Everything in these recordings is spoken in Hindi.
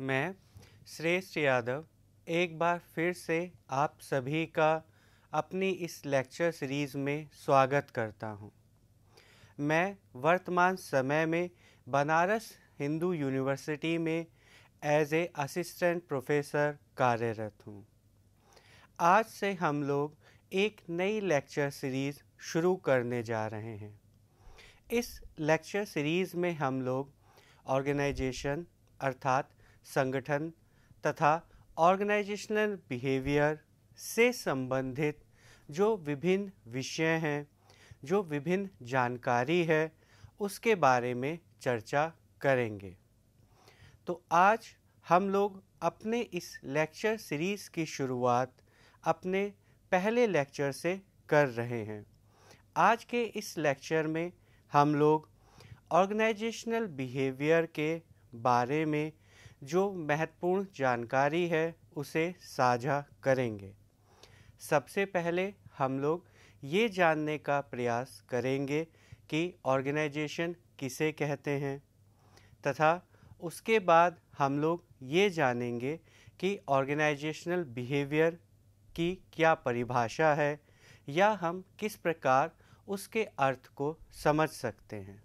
मैं श्रेष्ठ यादव एक बार फिर से आप सभी का अपनी इस लेक्चर सीरीज़ में स्वागत करता हूं। मैं वर्तमान समय में बनारस हिंदू यूनिवर्सिटी में एज ए असिस्टेंट प्रोफेसर कार्यरत हूं। आज से हम लोग एक नई लेक्चर सीरीज़ शुरू करने जा रहे हैं इस लेक्चर सीरीज़ में हम लोग ऑर्गेनाइजेशन अर्थात संगठन तथा ऑर्गेनाइजेशनल बिहेवियर से संबंधित जो विभिन्न विषय हैं जो विभिन्न जानकारी है उसके बारे में चर्चा करेंगे तो आज हम लोग अपने इस लेक्चर सीरीज़ की शुरुआत अपने पहले लेक्चर से कर रहे हैं आज के इस लेक्चर में हम लोग ऑर्गेनाइजेशनल बिहेवियर के बारे में जो महत्वपूर्ण जानकारी है उसे साझा करेंगे सबसे पहले हम लोग ये जानने का प्रयास करेंगे कि ऑर्गेनाइजेशन किसे कहते हैं तथा उसके बाद हम लोग ये जानेंगे कि ऑर्गेनाइजेशनल बिहेवियर की क्या परिभाषा है या हम किस प्रकार उसके अर्थ को समझ सकते हैं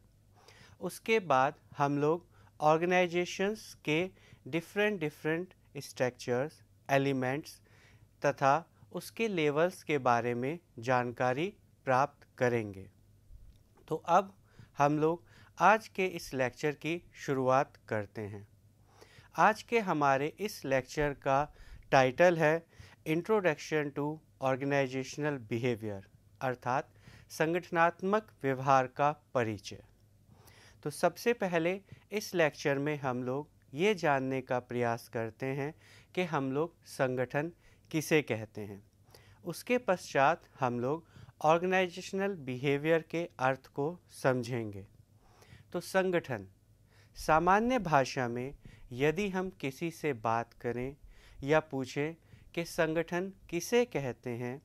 उसके बाद हम लोग ऑर्गेनाइजेशंस के डिफरेंट डिफरेंट स्ट्रक्चर्स एलिमेंट्स तथा उसके लेवल्स के बारे में जानकारी प्राप्त करेंगे तो अब हम लोग आज के इस लेक्चर की शुरुआत करते हैं आज के हमारे इस लेक्चर का टाइटल है इंट्रोडक्शन टू ऑर्गेनाइजेशनल बिहेवियर अर्थात संगठनात्मक व्यवहार का परिचय तो सबसे पहले इस लेक्चर में हम लोग ये जानने का प्रयास करते हैं कि हम लोग संगठन किसे कहते हैं उसके पश्चात हम लोग ऑर्गेनाइजेशनल बिहेवियर के अर्थ को समझेंगे तो संगठन सामान्य भाषा में यदि हम किसी से बात करें या पूछें कि संगठन किसे कहते हैं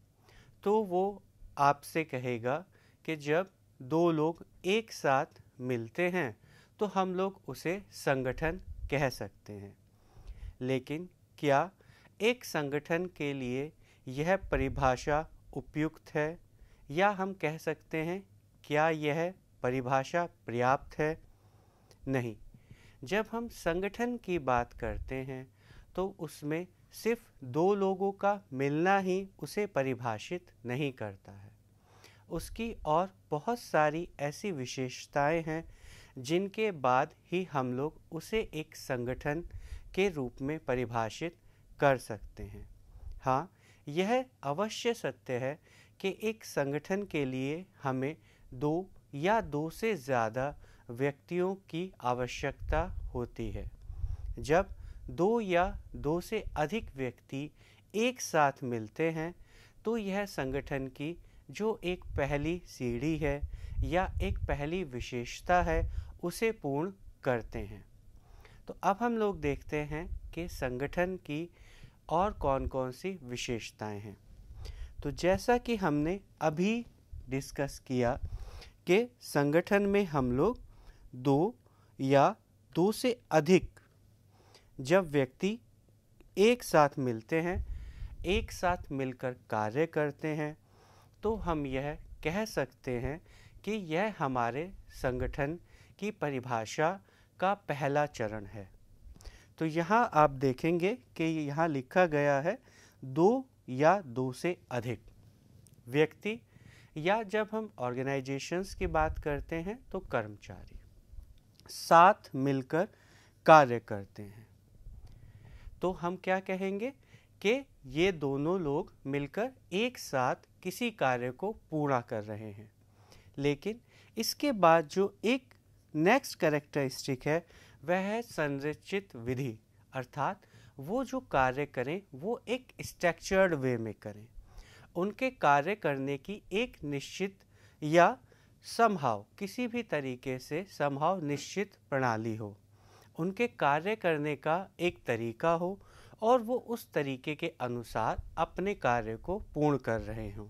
तो वो आपसे कहेगा कि जब दो लोग एक साथ मिलते हैं तो हम लोग उसे संगठन कह सकते हैं लेकिन क्या एक संगठन के लिए यह परिभाषा उपयुक्त है या हम कह सकते हैं क्या यह परिभाषा पर्याप्त है नहीं जब हम संगठन की बात करते हैं तो उसमें सिर्फ दो लोगों का मिलना ही उसे परिभाषित नहीं करता है उसकी और बहुत सारी ऐसी विशेषताएं हैं जिनके बाद ही हम लोग उसे एक संगठन के रूप में परिभाषित कर सकते हैं हाँ यह अवश्य सत्य है कि एक संगठन के लिए हमें दो या दो से ज़्यादा व्यक्तियों की आवश्यकता होती है जब दो या दो से अधिक व्यक्ति एक साथ मिलते हैं तो यह संगठन की जो एक पहली सीढ़ी है या एक पहली विशेषता है उसे पूर्ण करते हैं तो अब हम लोग देखते हैं कि संगठन की और कौन कौन सी विशेषताएं हैं तो जैसा कि हमने अभी डिस्कस किया कि संगठन में हम लोग दो या दो से अधिक जब व्यक्ति एक साथ मिलते हैं एक साथ मिलकर कार्य करते हैं तो हम यह कह सकते हैं कि यह हमारे संगठन की परिभाषा का पहला चरण है तो यहाँ आप देखेंगे कि यहाँ लिखा गया है दो या दो से अधिक व्यक्ति या जब हम ऑर्गेनाइजेशंस की बात करते हैं तो कर्मचारी साथ मिलकर कार्य करते हैं तो हम क्या कहेंगे कि ये दोनों लोग मिलकर एक साथ किसी कार्य को पूरा कर रहे हैं लेकिन इसके बाद जो एक नेक्स्ट करेक्टरिस्टिक है वह है संरचित विधि अर्थात वो जो कार्य करें वो एक स्ट्रक्चर्ड वे में करें उनके कार्य करने की एक निश्चित या संभाव किसी भी तरीके से संभाव निश्चित प्रणाली हो उनके कार्य करने का एक तरीका हो और वो उस तरीके के अनुसार अपने कार्य को पूर्ण कर रहे हों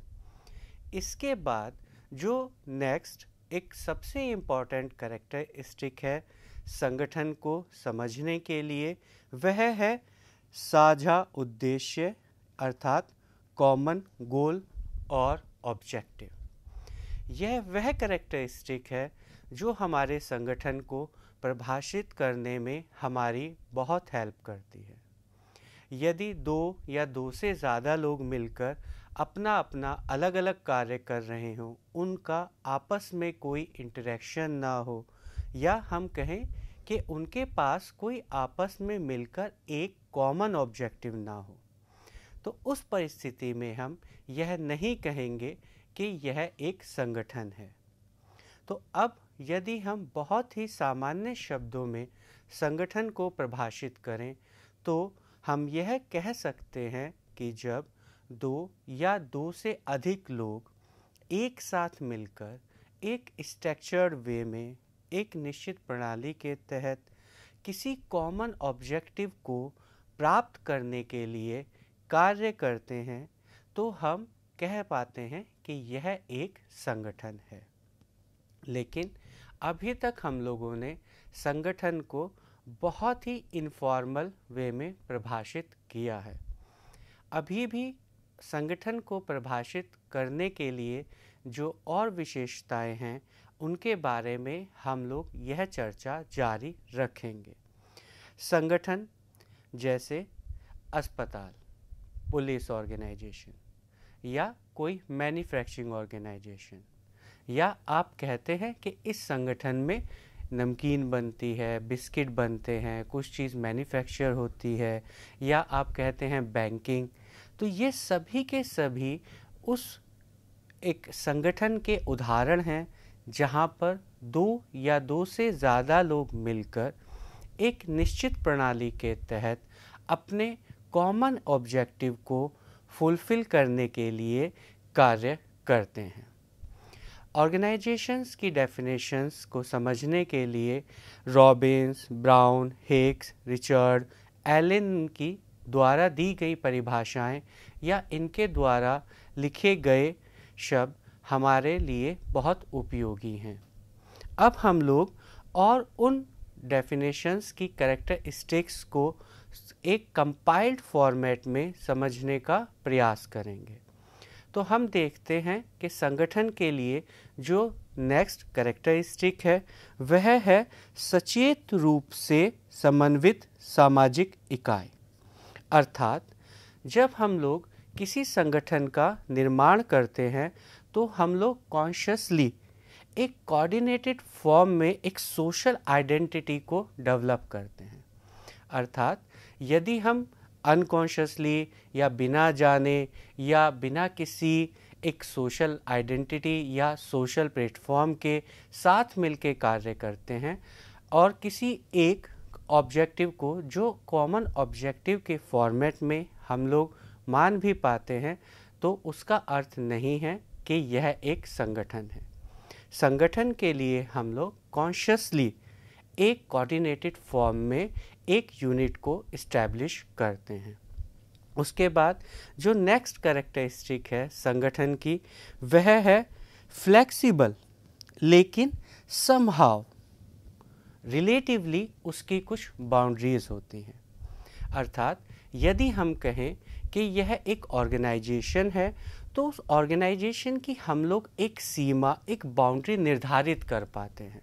इसके बाद जो नेक्स्ट एक सबसे इम्पॉर्टेंट करेक्टरिस्टिक है संगठन को समझने के लिए वह है साझा उद्देश्य अर्थात कॉमन गोल और ऑब्जेक्टिव यह वह करेक्टरिस्टिक है जो हमारे संगठन को प्रभाषित करने में हमारी बहुत हेल्प करती है यदि दो या दो से ज़्यादा लोग मिलकर अपना अपना अलग अलग कार्य कर रहे हों उनका आपस में कोई इंटरेक्शन ना हो या हम कहें कि उनके पास कोई आपस में मिलकर एक कॉमन ऑब्जेक्टिव ना हो तो उस परिस्थिति में हम यह नहीं कहेंगे कि यह एक संगठन है तो अब यदि हम बहुत ही सामान्य शब्दों में संगठन को प्रभाषित करें तो हम यह कह सकते हैं कि जब दो या दो से अधिक लोग एक साथ मिलकर एक स्ट्रक्चर्ड वे में एक निश्चित प्रणाली के तहत किसी कॉमन ऑब्जेक्टिव को प्राप्त करने के लिए कार्य करते हैं तो हम कह पाते हैं कि यह एक संगठन है लेकिन अभी तक हम लोगों ने संगठन को बहुत ही इनफॉर्मल वे में प्रभाषित किया है अभी भी संगठन को प्रभाषित करने के लिए जो और विशेषताएं हैं उनके बारे में हम लोग यह चर्चा जारी रखेंगे संगठन जैसे अस्पताल पुलिस ऑर्गेनाइजेशन या कोई मैन्युफैक्चरिंग ऑर्गेनाइजेशन या आप कहते हैं कि इस संगठन में नमकीन बनती है बिस्किट बनते हैं कुछ चीज़ मैन्युफैक्चर होती है या आप कहते हैं बैंकिंग तो ये सभी के सभी उस एक संगठन के उदाहरण हैं जहाँ पर दो या दो से ज़्यादा लोग मिलकर एक निश्चित प्रणाली के तहत अपने कॉमन ऑब्जेक्टिव को फुलफ़िल करने के लिए कार्य करते हैं ऑर्गेनाइजेशंस की डेफिनेशंस को समझने के लिए Robbins Brown Hicks Richard Allen की द्वारा दी गई परिभाषाएं या इनके द्वारा लिखे गए शब्द हमारे लिए बहुत उपयोगी हैं अब हम लोग और उन डेफिनेशंस की करेक्टरिस्टिक्स को एक कंपाइल्ड फॉर्मेट में समझने का प्रयास करेंगे तो हम देखते हैं कि संगठन के लिए जो नेक्स्ट करेक्टरिस्टिक है वह है सचेत रूप से समन्वित सामाजिक इकाई अर्थात जब हम लोग किसी संगठन का निर्माण करते हैं तो हम लोग कॉन्शियसली एक कोऑर्डिनेटेड फॉर्म में एक सोशल आइडेंटिटी को डेवलप करते हैं अर्थात यदि हम अनकॉन्शियसली या बिना जाने या बिना किसी एक सोशल आइडेंटिटी या सोशल प्लेटफॉर्म के साथ मिलके कार्य करते हैं और किसी एक ऑब्जेक्टिव को जो कॉमन ऑब्जेक्टिव के फॉर्मेट में हम लोग मान भी पाते हैं तो उसका अर्थ नहीं है कि यह एक संगठन है संगठन के लिए हम लोग कॉन्शियसली एक कोऑर्डिनेटेड फॉर्म में एक यूनिट को इस्टेब्लिश करते हैं उसके बाद जो नेक्स्ट करेक्टरिस्टिक है संगठन की वह है फ्लेक्सिबल लेकिन समहाव रिलेटिवली उसकी कुछ बाउंड्रीज होती हैं अर्थात यदि हम कहें कि यह एक ऑर्गेनाइजेशन है तो उस ऑर्गेनाइजेशन की हम लोग एक सीमा एक बाउंड्री निर्धारित कर पाते हैं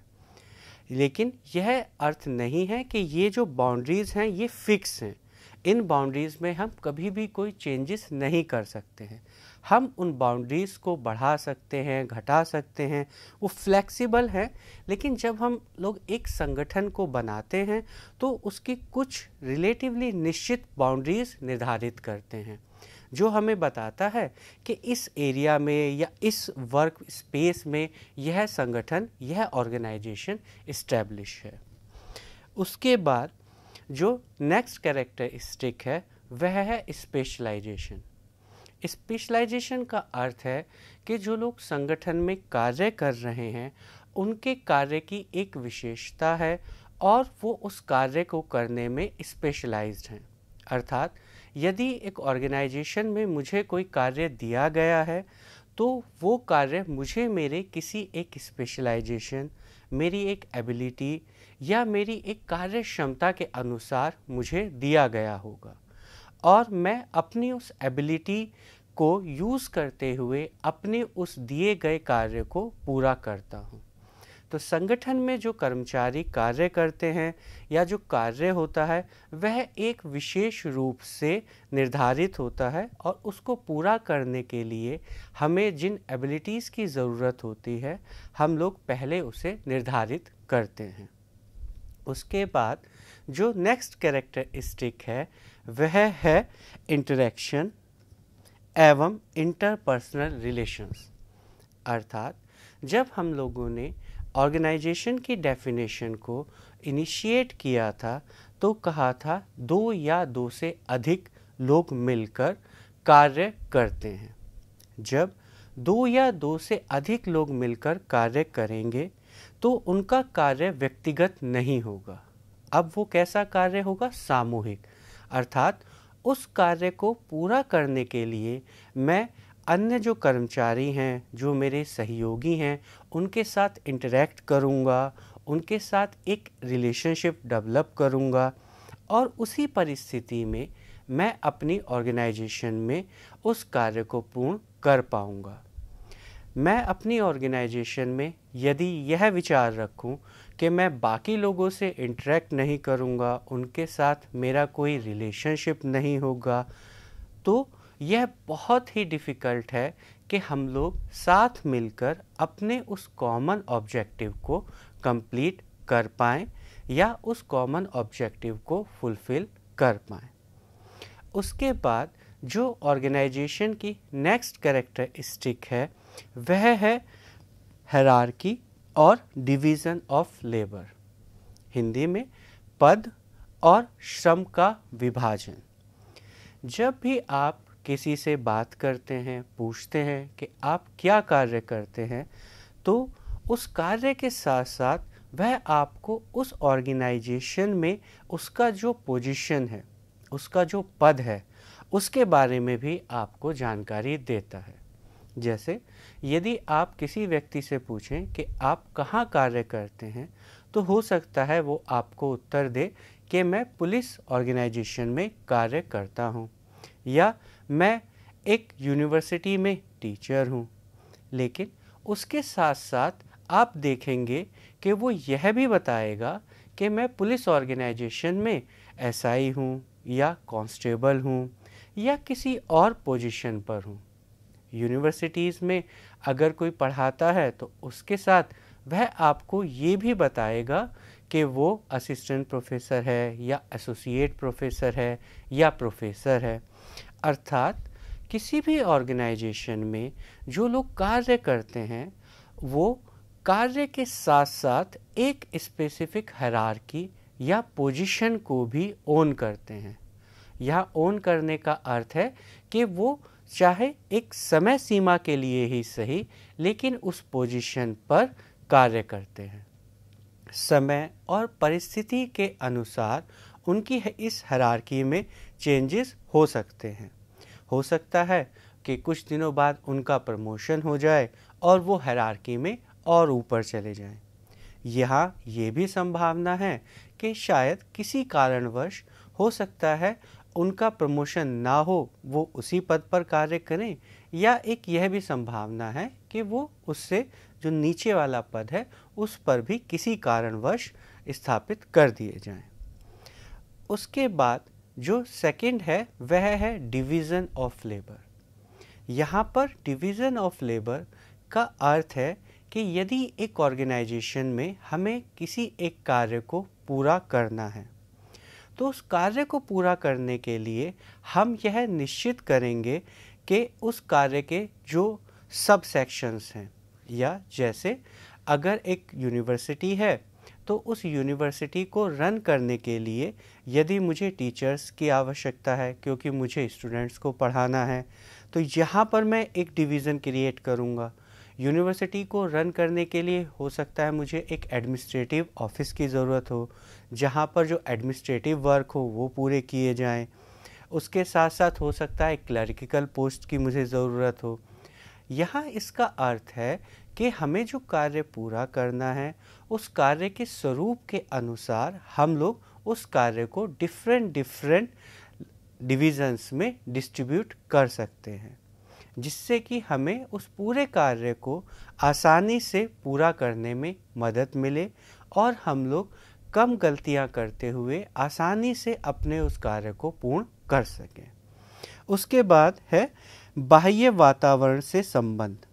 लेकिन यह अर्थ नहीं है कि ये जो बाउंड्रीज़ हैं ये फिक्स हैं इन बाउंड्रीज़ में हम कभी भी कोई चेंजेस नहीं कर सकते हैं हम उन बाउंड्रीज़ को बढ़ा सकते हैं घटा सकते हैं वो फ्लेक्सिबल हैं लेकिन जब हम लोग एक संगठन को बनाते हैं तो उसकी कुछ रिलेटिवली निश्चित बाउंड्रीज़ निर्धारित करते हैं जो हमें बताता है कि इस एरिया में या इस वर्क स्पेस में यह संगठन यह ऑर्गेनाइजेशन इस्टेब्लिश है उसके बाद जो नेक्स्ट कैरेक्टरिस्टिक है वह है स्पेशलाइजेशन स्पेशलाइजेशन का अर्थ है कि जो लोग संगठन में कार्य कर रहे हैं उनके कार्य की एक विशेषता है और वो उस कार्य को करने में स्पेशलाइज्ड हैं अर्थात यदि एक ऑर्गेनाइजेशन में मुझे कोई कार्य दिया गया है तो वो कार्य मुझे मेरे किसी एक स्पेशलाइजेशन मेरी एक एबिलिटी या मेरी एक कार्य क्षमता के अनुसार मुझे दिया गया होगा और मैं अपनी उस एबिलिटी को यूज़ करते हुए अपने उस दिए गए कार्य को पूरा करता हूँ तो संगठन में जो कर्मचारी कार्य करते हैं या जो कार्य होता है वह एक विशेष रूप से निर्धारित होता है और उसको पूरा करने के लिए हमें जिन एबिलिटीज़ की ज़रूरत होती है हम लोग पहले उसे निर्धारित करते हैं उसके बाद जो नेक्स्ट कैरेक्टरिस्टिक है वह है इंटरेक्शन एवं इंटरपर्सनल रिलेशंस अर्थात जब हम लोगों ने ऑर्गेनाइजेशन की डेफिनेशन को इनिशिएट किया था तो कहा था दो या दो से अधिक लोग मिलकर कार्य करते हैं जब दो या दो से अधिक लोग मिलकर कार्य करेंगे तो उनका कार्य व्यक्तिगत नहीं होगा अब वो कैसा कार्य होगा सामूहिक अर्थात उस कार्य को पूरा करने के लिए मैं अन्य जो कर्मचारी हैं जो मेरे सहयोगी हैं उनके साथ इंटरेक्ट करूँगा उनके साथ एक रिलेशनशिप डेवलप करूँगा और उसी परिस्थिति में मैं अपनी ऑर्गेनाइजेशन में उस कार्य को पूर्ण कर पाऊँगा मैं अपनी ऑर्गेनाइजेशन में यदि यह विचार रखूं कि मैं बाकी लोगों से इंटरेक्ट नहीं करूंगा, उनके साथ मेरा कोई रिलेशनशिप नहीं होगा तो यह बहुत ही डिफ़िकल्ट है कि हम लोग साथ मिलकर अपने उस कॉमन ऑब्जेक्टिव को कंप्लीट कर पाएँ या उस कॉमन ऑब्जेक्टिव को फुलफ़िल कर पाएँ उसके बाद जो ऑर्गेनाइजेशन की नेक्स्ट करेक्टरिस्टिक है वह है हैरारकी और डिवीज़न ऑफ लेबर हिंदी में पद और श्रम का विभाजन जब भी आप किसी से बात करते हैं पूछते हैं कि आप क्या कार्य करते हैं तो उस कार्य के साथ साथ वह आपको उस ऑर्गेनाइजेशन में उसका जो पोजीशन है उसका जो पद है उसके बारे में भी आपको जानकारी देता है जैसे यदि आप किसी व्यक्ति से पूछें कि आप कहाँ कार्य करते हैं तो हो सकता है वो आपको उत्तर दे कि मैं पुलिस ऑर्गेनाइजेशन में कार्य करता हूँ या मैं एक यूनिवर्सिटी में टीचर हूँ लेकिन उसके साथ साथ आप देखेंगे कि वो यह भी बताएगा कि मैं पुलिस ऑर्गेनाइजेशन में एसआई हूँ या कांस्टेबल हूँ या किसी और पोजीशन पर हूँ यूनिवर्सिटीज़ में अगर कोई पढ़ाता है तो उसके साथ वह आपको ये भी बताएगा कि वो असिस्टेंट प्रोफेसर है या एसोसिएट प्रोफेसर है या प्रोफेसर है अर्थात किसी भी ऑर्गेनाइजेशन में जो लोग कार्य करते हैं वो कार्य के साथ साथ एक स्पेसिफिक हरारकी या पोजीशन को भी ओन करते हैं यह ओन करने का अर्थ है कि वो चाहे एक समय सीमा के लिए ही सही लेकिन उस पोजीशन पर कार्य करते हैं समय और परिस्थिति के अनुसार उनकी इस हरारकी में चेंजेस हो सकते हैं हो सकता है कि कुछ दिनों बाद उनका प्रमोशन हो जाए और वो हैरारकी में और ऊपर चले जाएं। यहाँ ये भी संभावना है कि शायद किसी कारणवश हो सकता है उनका प्रमोशन ना हो वो उसी पद पर कार्य करें या एक यह भी संभावना है कि वो उससे जो नीचे वाला पद है उस पर भी किसी कारणवश स्थापित कर दिए जाएं। उसके बाद जो सेकंड है वह है डिवीज़न ऑफ लेबर यहाँ पर डिवीज़न ऑफ लेबर का अर्थ है कि यदि एक ऑर्गेनाइजेशन में हमें किसी एक कार्य को पूरा करना है तो उस कार्य को पूरा करने के लिए हम यह निश्चित करेंगे कि उस कार्य के जो सब सेक्शंस हैं या जैसे अगर एक यूनिवर्सिटी है तो उस यूनिवर्सिटी को रन करने के लिए यदि मुझे टीचर्स की आवश्यकता है क्योंकि मुझे स्टूडेंट्स को पढ़ाना है तो यहाँ पर मैं एक डिवीज़न क्रिएट करूँगा यूनिवर्सिटी को रन करने के लिए हो सकता है मुझे एक एडमिनिस्ट्रेटिव ऑफिस की ज़रूरत हो जहाँ पर जो एडमिनिस्ट्रेटिव वर्क हो वो पूरे किए जाएँ उसके साथ साथ हो सकता है क्लरिकल पोस्ट की मुझे ज़रूरत हो यहाँ इसका अर्थ है कि हमें जो कार्य पूरा करना है उस कार्य के स्वरूप के अनुसार हम लोग उस कार्य को डिफरेंट डिफरेंट डिविजन्स में डिस्ट्रीब्यूट कर सकते हैं जिससे कि हमें उस पूरे कार्य को आसानी से पूरा करने में मदद मिले और हम लोग कम गलतियां करते हुए आसानी से अपने उस कार्य को पूर्ण कर सकें उसके बाद है बाह्य वातावरण से संबंध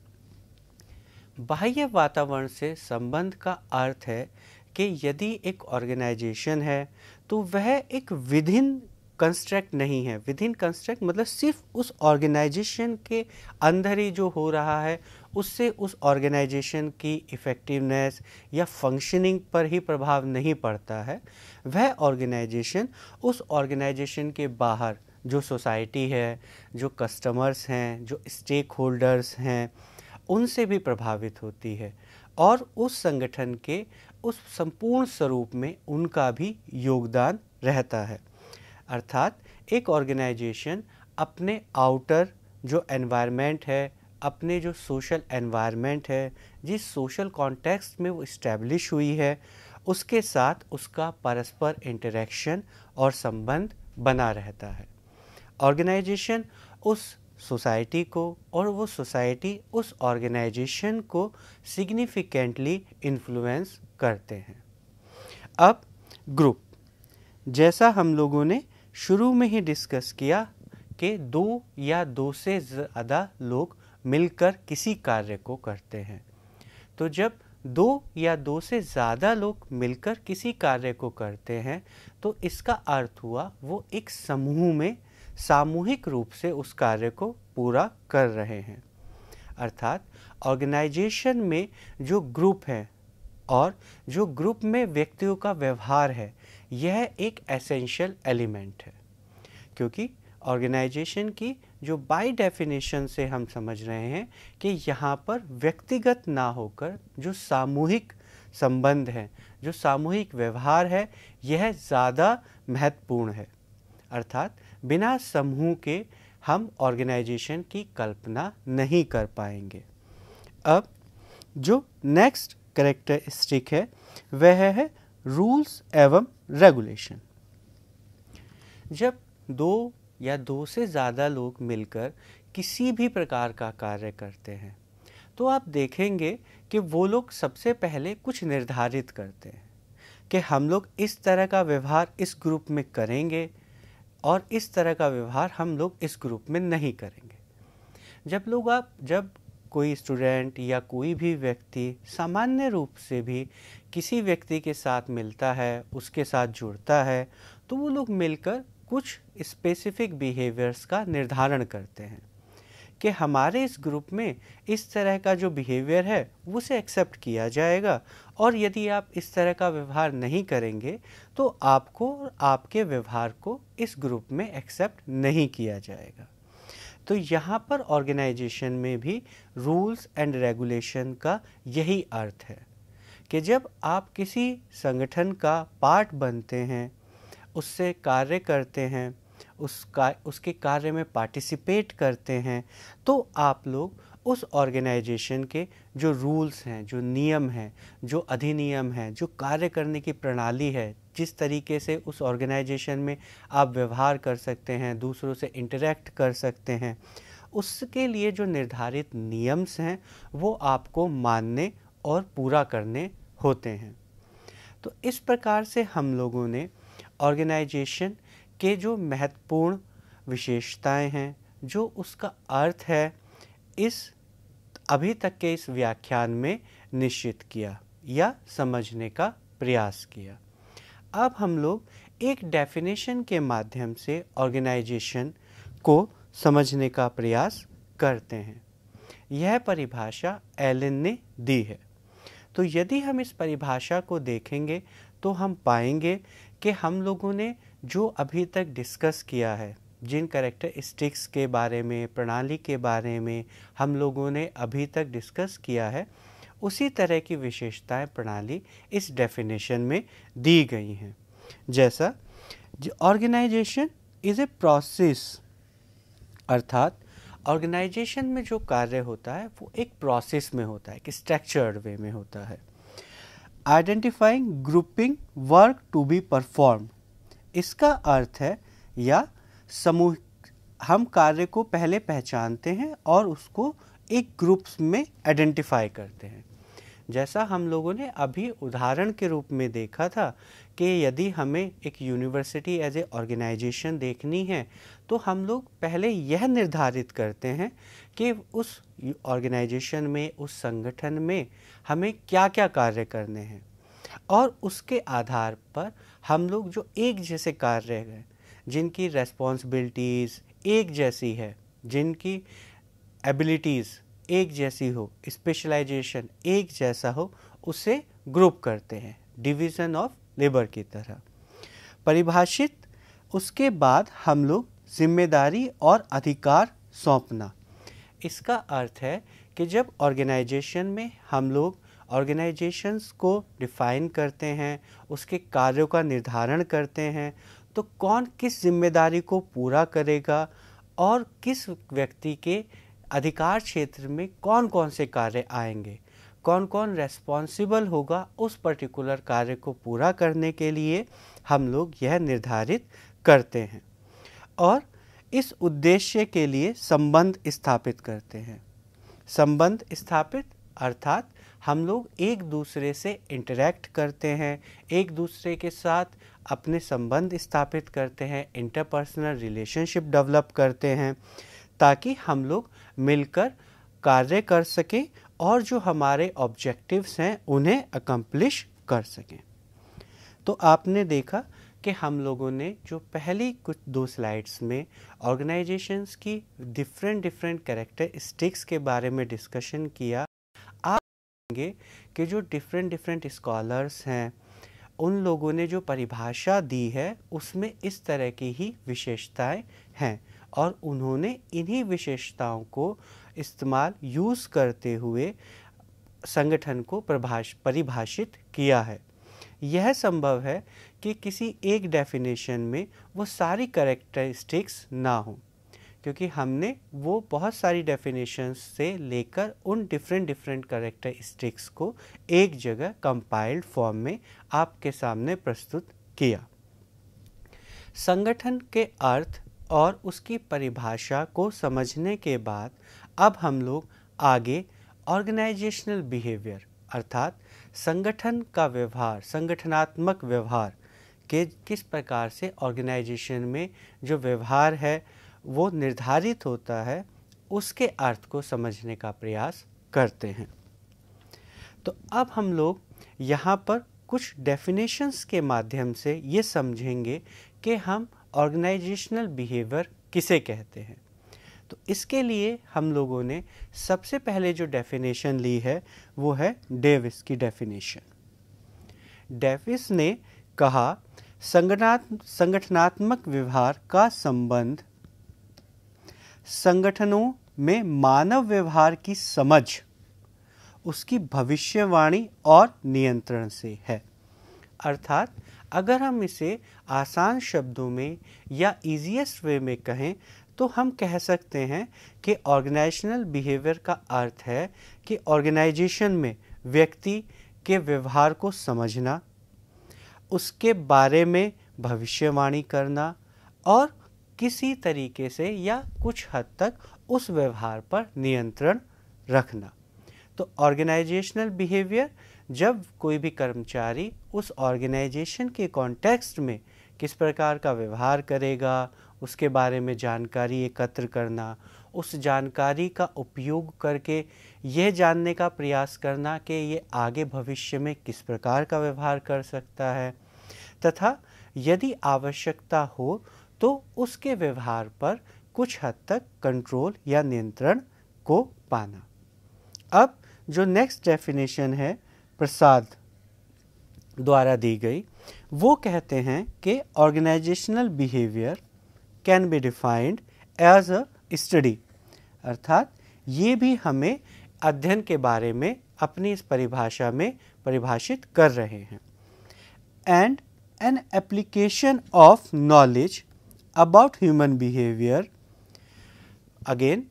बाह्य वातावरण से संबंध का अर्थ है कि यदि एक ऑर्गेनाइजेशन है तो वह एक विधिन कंस्ट्रक्ट नहीं है विदिन कंस्ट्रक्ट मतलब सिर्फ उस ऑर्गेनाइजेशन के अंदर ही जो हो रहा है उससे उस ऑर्गेनाइजेशन की इफ़ेक्टिवनेस या फंक्शनिंग पर ही प्रभाव नहीं पड़ता है वह ऑर्गेनाइजेशन उस ऑर्गेनाइजेशन के बाहर जो सोसाइटी है जो कस्टमर्स हैं जो स्टेक होल्डर्स हैं उनसे भी प्रभावित होती है और उस संगठन के उस संपूर्ण स्वरूप में उनका भी योगदान रहता है अर्थात एक ऑर्गेनाइजेशन अपने आउटर जो एनवायरनमेंट है अपने जो सोशल एनवायरनमेंट है जिस सोशल कॉन्टेक्स्ट में वो इस्टेब्लिश हुई है उसके साथ उसका परस्पर इंटरेक्शन और संबंध बना रहता है ऑर्गेनाइजेशन उस सोसाइटी को और वो सोसाइटी उस ऑर्गेनाइजेशन को सिग्निफिकेंटली इन्फ्लुएंस करते हैं अब ग्रुप जैसा हम लोगों ने शुरू में ही डिस्कस किया कि दो या दो से ज़्यादा लोग मिलकर किसी कार्य को करते हैं तो जब दो या दो से ज़्यादा लोग मिलकर किसी कार्य को करते हैं तो इसका अर्थ हुआ वो एक समूह में सामूहिक रूप से उस कार्य को पूरा कर रहे हैं अर्थात ऑर्गेनाइजेशन में जो ग्रुप है और जो ग्रुप में व्यक्तियों का व्यवहार है यह एक एसेंशियल एलिमेंट है क्योंकि ऑर्गेनाइजेशन की जो बाय डेफिनेशन से हम समझ रहे हैं कि यहाँ पर व्यक्तिगत ना होकर जो सामूहिक संबंध हैं जो सामूहिक व्यवहार है यह ज़्यादा महत्वपूर्ण है अर्थात बिना समूह के हम ऑर्गेनाइजेशन की कल्पना नहीं कर पाएंगे अब जो नेक्स्ट करेक्टरिस्टिक है वह है रूल्स एवं रेगुलेशन जब दो या दो से ज़्यादा लोग मिलकर किसी भी प्रकार का कार्य करते हैं तो आप देखेंगे कि वो लोग सबसे पहले कुछ निर्धारित करते हैं कि हम लोग इस तरह का व्यवहार इस ग्रुप में करेंगे और इस तरह का व्यवहार हम लोग इस ग्रुप में नहीं करेंगे जब लोग आप जब कोई स्टूडेंट या कोई भी व्यक्ति सामान्य रूप से भी किसी व्यक्ति के साथ मिलता है उसके साथ जुड़ता है तो वो लोग मिलकर कुछ स्पेसिफिक बिहेवियर्स का निर्धारण करते हैं कि हमारे इस ग्रुप में इस तरह का जो बिहेवियर है उसे एक्सेप्ट किया जाएगा और यदि आप इस तरह का व्यवहार नहीं करेंगे तो आपको और आपके व्यवहार को इस ग्रुप में एक्सेप्ट नहीं किया जाएगा तो यहाँ पर ऑर्गेनाइजेशन में भी रूल्स एंड रेगुलेशन का यही अर्थ है कि जब आप किसी संगठन का पार्ट बनते हैं उससे कार्य करते हैं उस का उसके कार्य में पार्टिसिपेट करते हैं तो आप लोग उस ऑर्गेनाइजेशन के जो रूल्स हैं जो नियम हैं जो अधिनियम हैं जो कार्य करने की प्रणाली है जिस तरीके से उस ऑर्गेनाइजेशन में आप व्यवहार कर सकते हैं दूसरों से इंटरेक्ट कर सकते हैं उसके लिए जो निर्धारित नियम्स हैं वो आपको मानने और पूरा करने होते हैं तो इस प्रकार से हम लोगों ने ऑर्गेनाइजेशन के जो महत्वपूर्ण विशेषताएं हैं जो उसका अर्थ है इस अभी तक के इस व्याख्यान में निश्चित किया या समझने का प्रयास किया अब हम लोग एक डेफिनेशन के माध्यम से ऑर्गेनाइजेशन को समझने का प्रयास करते हैं यह परिभाषा एलिन ने दी है तो यदि हम इस परिभाषा को देखेंगे तो हम पाएंगे कि हम लोगों ने जो अभी तक डिस्कस किया है जिन करेक्टरिस्टिक्स के बारे में प्रणाली के बारे में हम लोगों ने अभी तक डिस्कस किया है उसी तरह की विशेषताएं प्रणाली इस डेफिनेशन में दी गई हैं जैसा ऑर्गेनाइजेशन इज़ ए प्रोसेस अर्थात ऑर्गेनाइजेशन में जो कार्य होता है वो एक प्रोसेस में होता है एक स्ट्रक्चर्ड वे में होता है identifying grouping work to be performed इसका अर्थ है या समूह हम कार्य को पहले पहचानते हैं और उसको एक ग्रुप्स में आइडेंटिफाई करते हैं जैसा हम लोगों ने अभी उदाहरण के रूप में देखा था कि यदि हमें एक यूनिवर्सिटी एज ए ऑर्गेनाइजेशन देखनी है तो हम लोग पहले यह निर्धारित करते हैं कि उस ऑर्गेनाइजेशन में उस संगठन में हमें क्या क्या कार्य करने हैं और उसके आधार पर हम लोग जो एक जैसे कार्य गए जिनकी रेस्पॉन्सिबिलिटीज़ एक जैसी है जिनकी एबिलिटीज़ एक जैसी हो स्पेशलाइजेशन एक जैसा हो उसे ग्रुप करते हैं डिवीज़न ऑफ लेबर की तरह परिभाषित उसके बाद हम लोग जिम्मेदारी और अधिकार सौंपना इसका अर्थ है कि जब ऑर्गेनाइजेशन में हम लोग ऑर्गेनाइजेशंस को डिफ़ाइन करते हैं उसके कार्यों का निर्धारण करते हैं तो कौन किस जिम्मेदारी को पूरा करेगा और किस व्यक्ति के अधिकार क्षेत्र में कौन कौन से कार्य आएंगे कौन कौन रेस्पॉन्सिबल होगा उस पर्टिकुलर कार्य को पूरा करने के लिए हम लोग यह निर्धारित करते हैं और इस उद्देश्य के लिए संबंध स्थापित करते हैं संबंध स्थापित अर्थात हम लोग एक दूसरे से इंटरेक्ट करते हैं एक दूसरे के साथ अपने संबंध स्थापित करते हैं इंटरपर्सनल रिलेशनशिप डेवलप करते हैं ताकि हम लोग मिलकर कार्य कर सकें और जो हमारे ऑब्जेक्टिव्स हैं उन्हें अकम्प्लिश कर सकें तो आपने देखा कि हम लोगों ने जो पहली कुछ दो स्लाइड्स में ऑर्गेनाइजेशंस की डिफरेंट डिफरेंट करेक्टरिस्टिक्स के बारे में डिस्कशन किया देखेंगे कि जो डिफरेंट डिफरेंट स्कॉलर्स हैं उन लोगों ने जो परिभाषा दी है उसमें इस तरह की ही विशेषताएं हैं और उन्होंने इन्हीं विशेषताओं को इस्तेमाल यूज़ करते हुए संगठन को प्रभाष परिभाषित किया है यह संभव है कि किसी एक डेफिनेशन में वो सारी करेक्टरिस्टिक्स ना हों क्योंकि हमने वो बहुत सारी डेफिनेशंस से लेकर उन डिफरेंट डिफरेंट करेक्टरिस्टिक्स को एक जगह कंपाइल्ड फॉर्म में आपके सामने प्रस्तुत किया संगठन के अर्थ और उसकी परिभाषा को समझने के बाद अब हम लोग आगे ऑर्गेनाइजेशनल बिहेवियर अर्थात संगठन का व्यवहार संगठनात्मक व्यवहार के किस प्रकार से ऑर्गेनाइजेशन में जो व्यवहार है वो निर्धारित होता है उसके अर्थ को समझने का प्रयास करते हैं तो अब हम लोग यहाँ पर कुछ डेफिनेशंस के माध्यम से ये समझेंगे कि हम ऑर्गेनाइजेशनल बिहेवियर किसे कहते हैं तो इसके लिए हम लोगों ने सबसे पहले जो डेफिनेशन ली है वो है डेविस की डेफिनेशन डेविस ने कहा संगठनात्मक व्यवहार का संबंध संगठनों में मानव व्यवहार की समझ उसकी भविष्यवाणी और नियंत्रण से है अर्थात अगर हम इसे आसान शब्दों में या इजीएस्ट वे में कहें तो हम कह सकते हैं कि ऑर्गेनाइजेशनल बिहेवियर का अर्थ है कि ऑर्गेनाइजेशन में व्यक्ति के व्यवहार को समझना उसके बारे में भविष्यवाणी करना और किसी तरीके से या कुछ हद तक उस व्यवहार पर नियंत्रण रखना तो ऑर्गेनाइजेशनल बिहेवियर जब कोई भी कर्मचारी उस ऑर्गेनाइजेशन के कॉन्टेक्स्ट में किस प्रकार का व्यवहार करेगा उसके बारे में जानकारी एकत्र करना उस जानकारी का उपयोग करके यह जानने का प्रयास करना कि ये आगे भविष्य में किस प्रकार का व्यवहार कर सकता है तथा यदि आवश्यकता हो तो उसके व्यवहार पर कुछ हद तक कंट्रोल या नियंत्रण को पाना अब जो नेक्स्ट डेफिनेशन है प्रसाद द्वारा दी गई वो कहते हैं कि organizational behaviour can be defined as a study अर्थात ये भी हमें अध्ययन के बारे में अपनी इस परिभाषा में परिभाषित कर रहे हैं and an application of knowledge about human behaviour again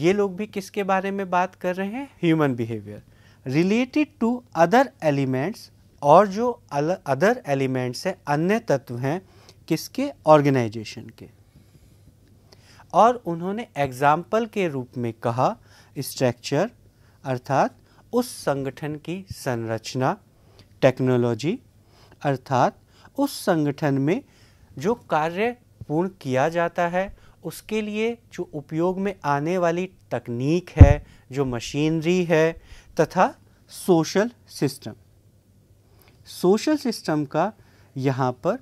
ये लोग भी किसके बारे में बात कर रहे हैं human behaviour related to other elements और जो अदर एलिमेंट्स हैं अन्य तत्व हैं किसके ऑर्गेनाइजेशन के और उन्होंने एग्जाम्पल के रूप में कहा स्ट्रक्चर अर्थात उस संगठन की संरचना टेक्नोलॉजी अर्थात उस संगठन में जो कार्य पूर्ण किया जाता है उसके लिए जो उपयोग में आने वाली तकनीक है जो मशीनरी है तथा सोशल सिस्टम सोशल सिस्टम का यहाँ पर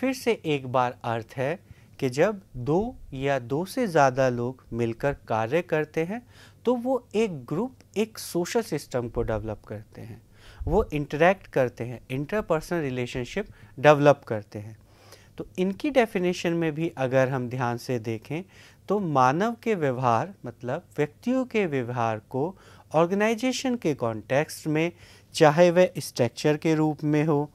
फिर से एक बार अर्थ है कि जब दो या दो से ज़्यादा लोग मिलकर कार्य करते हैं तो वो एक ग्रुप एक सोशल सिस्टम को डेवलप करते हैं वो इंटरेक्ट करते हैं इंटरपर्सनल रिलेशनशिप डेवलप करते हैं तो इनकी डेफिनेशन में भी अगर हम ध्यान से देखें तो मानव के व्यवहार मतलब व्यक्तियों के व्यवहार को ऑर्गेनाइजेशन के कॉन्टेक्स्ट में चाहे वह स्ट्रक्चर के रूप में हो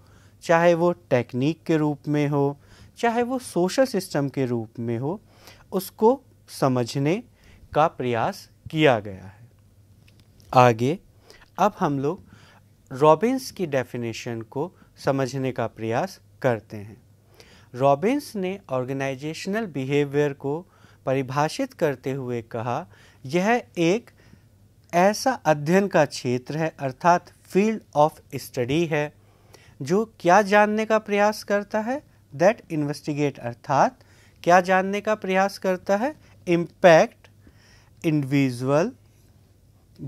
चाहे वो टेक्निक के रूप में हो चाहे वो सोशल सिस्टम के रूप में हो उसको समझने का प्रयास किया गया है आगे अब हम लोग रॉबिन्स की डेफिनेशन को समझने का प्रयास करते हैं रॉबिन्स ने ऑर्गेनाइजेशनल बिहेवियर को परिभाषित करते हुए कहा यह एक ऐसा अध्ययन का क्षेत्र है अर्थात फील्ड ऑफ स्टडी है जो क्या जानने का प्रयास करता है दैट इन्वेस्टिगेट अर्थात क्या जानने का प्रयास करता है impact individual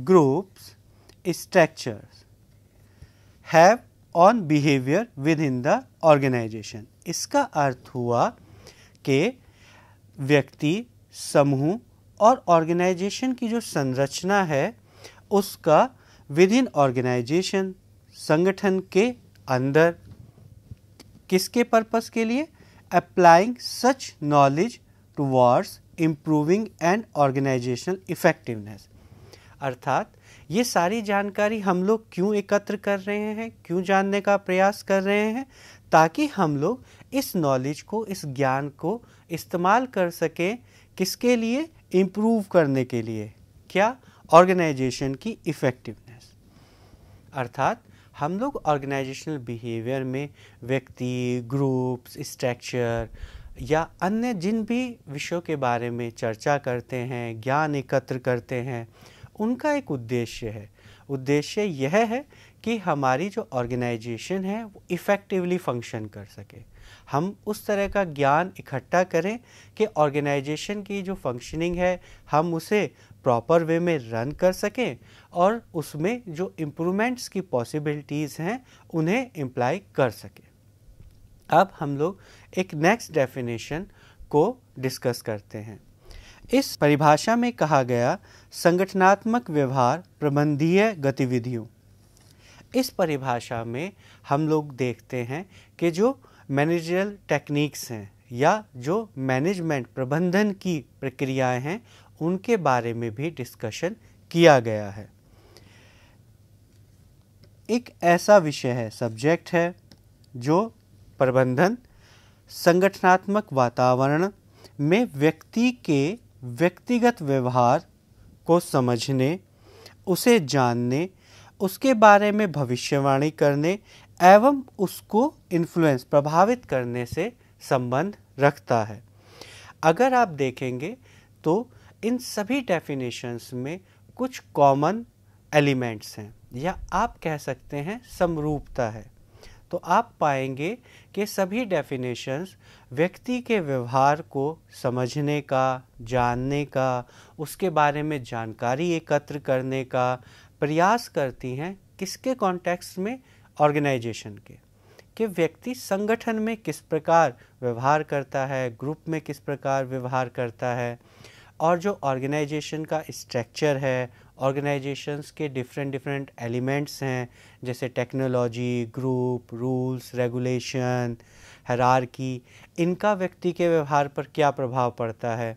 groups structures have on behaviour within the organization इसका अर्थ हुआ कि व्यक्ति समूह और ऑर्गेनाइजेशन की जो संरचना है उसका विद इन ऑर्गेनाइजेशन संगठन के अंदर किसके पर्पस के लिए applying such knowledge towards improving and organizational effectiveness अर्थात ये सारी जानकारी हम लोग क्यों एकत्र कर रहे हैं क्यों जानने का प्रयास कर रहे हैं ताकि हम लोग इस नॉलेज को इस ज्ञान को इस्तेमाल कर सकें किसके लिए इम्प्रूव करने के लिए क्या ऑर्गेनाइजेशन की इफ़ेक्टिवनेस अर्थात हम लोग ऑर्गेनाइजेशनल बिहेवियर में व्यक्ति ग्रुप्स स्ट्रक्चर या अन्य जिन भी विषयों के बारे में चर्चा करते हैं ज्ञान एकत्र करते हैं उनका एक उद्देश्य है उद्देश्य यह है कि हमारी जो ऑर्गेनाइजेशन है वो इफ़ेक्टिवली फंक्शन कर सके हम उस तरह का ज्ञान इकट्ठा करें कि ऑर्गेनाइजेशन की जो फंक्शनिंग है हम उसे प्रॉपर वे में रन कर सकें और उसमें जो इम्प्रूवमेंट्स की पॉसिबिलिटीज़ हैं उन्हें इम्प्लाई कर सकें अब हम लोग एक नेक्स्ट डेफिनेशन को डिस्कस करते हैं इस परिभाषा में कहा गया संगठनात्मक व्यवहार प्रबंधीय गतिविधियों इस परिभाषा में हम लोग देखते हैं कि जो मैनेजरल टेक्निक्स हैं या जो मैनेजमेंट प्रबंधन की प्रक्रियाएं हैं उनके बारे में भी डिस्कशन किया गया है एक ऐसा विषय है सब्जेक्ट है जो प्रबंधन संगठनात्मक वातावरण में व्यक्ति के व्यक्तिगत व्यवहार को समझने उसे जानने उसके बारे में भविष्यवाणी करने एवं उसको इन्फ्लुएंस प्रभावित करने से संबंध रखता है अगर आप देखेंगे तो इन सभी डेफिनेशंस में कुछ कॉमन एलिमेंट्स हैं या आप कह सकते हैं समरूपता है तो आप पाएंगे कि सभी डेफिनेशंस व्यक्ति के व्यवहार को समझने का जानने का उसके बारे में जानकारी एकत्र करने का प्रयास करती हैं किसके कॉन्टेक्स्ट में ऑर्गेनाइजेशन के कि व्यक्ति संगठन में किस प्रकार व्यवहार करता है ग्रुप में किस प्रकार व्यवहार करता है और जो ऑर्गेनाइजेशन का स्ट्रक्चर है ऑर्गेनाइजेशंस के डिफरेंट डिफरेंट एलिमेंट्स हैं जैसे technology group rules regulation hierarchy इनका व्यक्ति के व्यवहार पर क्या प्रभाव पड़ता है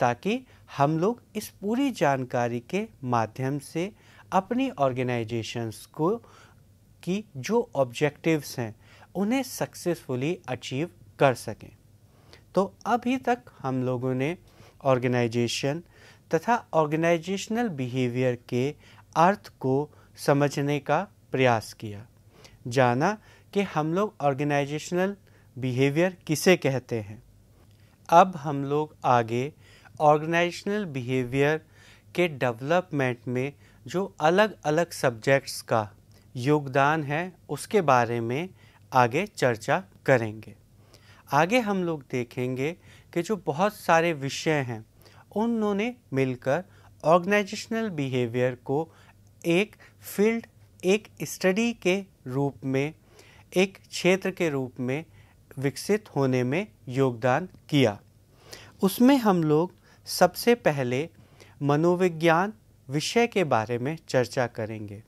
ताकि हम लोग इस पूरी जानकारी के माध्यम से अपनी ऑर्गेनाइजेशंस को की जो ऑब्जेक्टिव्स हैं उन्हें सक्सेसफुली अचीव कर सकें तो अभी तक हम लोगों ने ऑर्गेनाइजेशन तथा ऑर्गेनाइजेशनल बिहेवियर के अर्थ को समझने का प्रयास किया जाना कि हम लोग ऑर्गेनाइजेशनल बिहेवियर किसे कहते हैं अब हम लोग आगे ऑर्गेनाइजेशनल बिहेवियर के डेवलपमेंट में जो अलग अलग सब्जेक्ट्स का योगदान है उसके बारे में आगे चर्चा करेंगे आगे हम लोग देखेंगे कि जो बहुत सारे विषय हैं उन्होंने मिलकर ऑर्गेनाइजेशनल बिहेवियर को एक फील्ड एक स्टडी के रूप में एक क्षेत्र के रूप में विकसित होने में योगदान किया उसमें हम लोग सबसे पहले मनोविज्ञान विषय के बारे में चर्चा करेंगे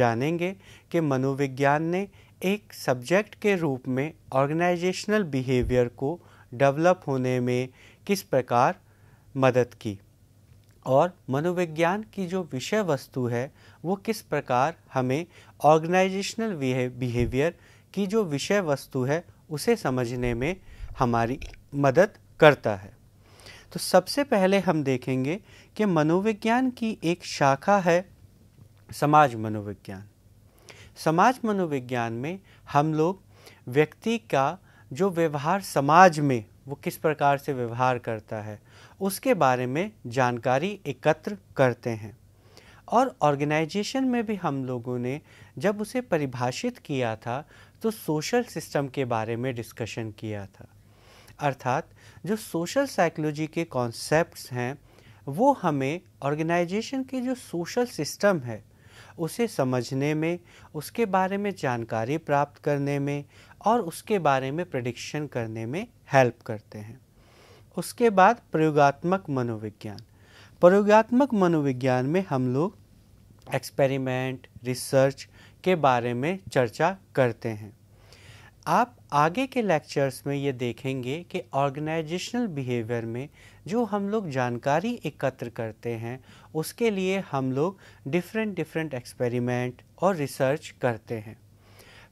जानेंगे कि मनोविज्ञान ने एक सब्जेक्ट के रूप में ऑर्गेनाइजेशनल बिहेवियर को डेवलप होने में किस प्रकार मदद की और मनोविज्ञान की जो विषय वस्तु है वो किस प्रकार हमें ऑर्गेनाइजेशनल बिहेवियर की जो विषय वस्तु है उसे समझने में हमारी मदद करता है तो सबसे पहले हम देखेंगे कि मनोविज्ञान की एक शाखा है समाज मनोविज्ञान समाज मनोविज्ञान में हम लोग व्यक्ति का जो व्यवहार समाज में वो किस प्रकार से व्यवहार करता है उसके बारे में जानकारी एकत्र करते हैं और ऑर्गेनाइजेशन में भी हम लोगों ने जब उसे परिभाषित किया था तो सोशल सिस्टम के बारे में डिस्कशन किया था अर्थात जो सोशल साइकोलॉजी के कॉन्सेप्ट्स हैं वो हमें ऑर्गेनाइजेशन के जो सोशल सिस्टम है उसे समझने में उसके बारे में जानकारी प्राप्त करने में और उसके बारे में प्रडिक्शन करने में हेल्प करते हैं उसके बाद प्रयोगात्मक मनोविज्ञान प्रयोगात्मक मनोविज्ञान में हम लोग एक्सपेरिमेंट रिसर्च के बारे में चर्चा करते हैं आप आगे के लेक्चर्स में ये देखेंगे कि ऑर्गेनाइजेशनल बिहेवियर में जो हम लोग जानकारी एकत्र करते हैं उसके लिए हम लोग डिफरेंट डिफरेंट एक्सपेरिमेंट और रिसर्च करते हैं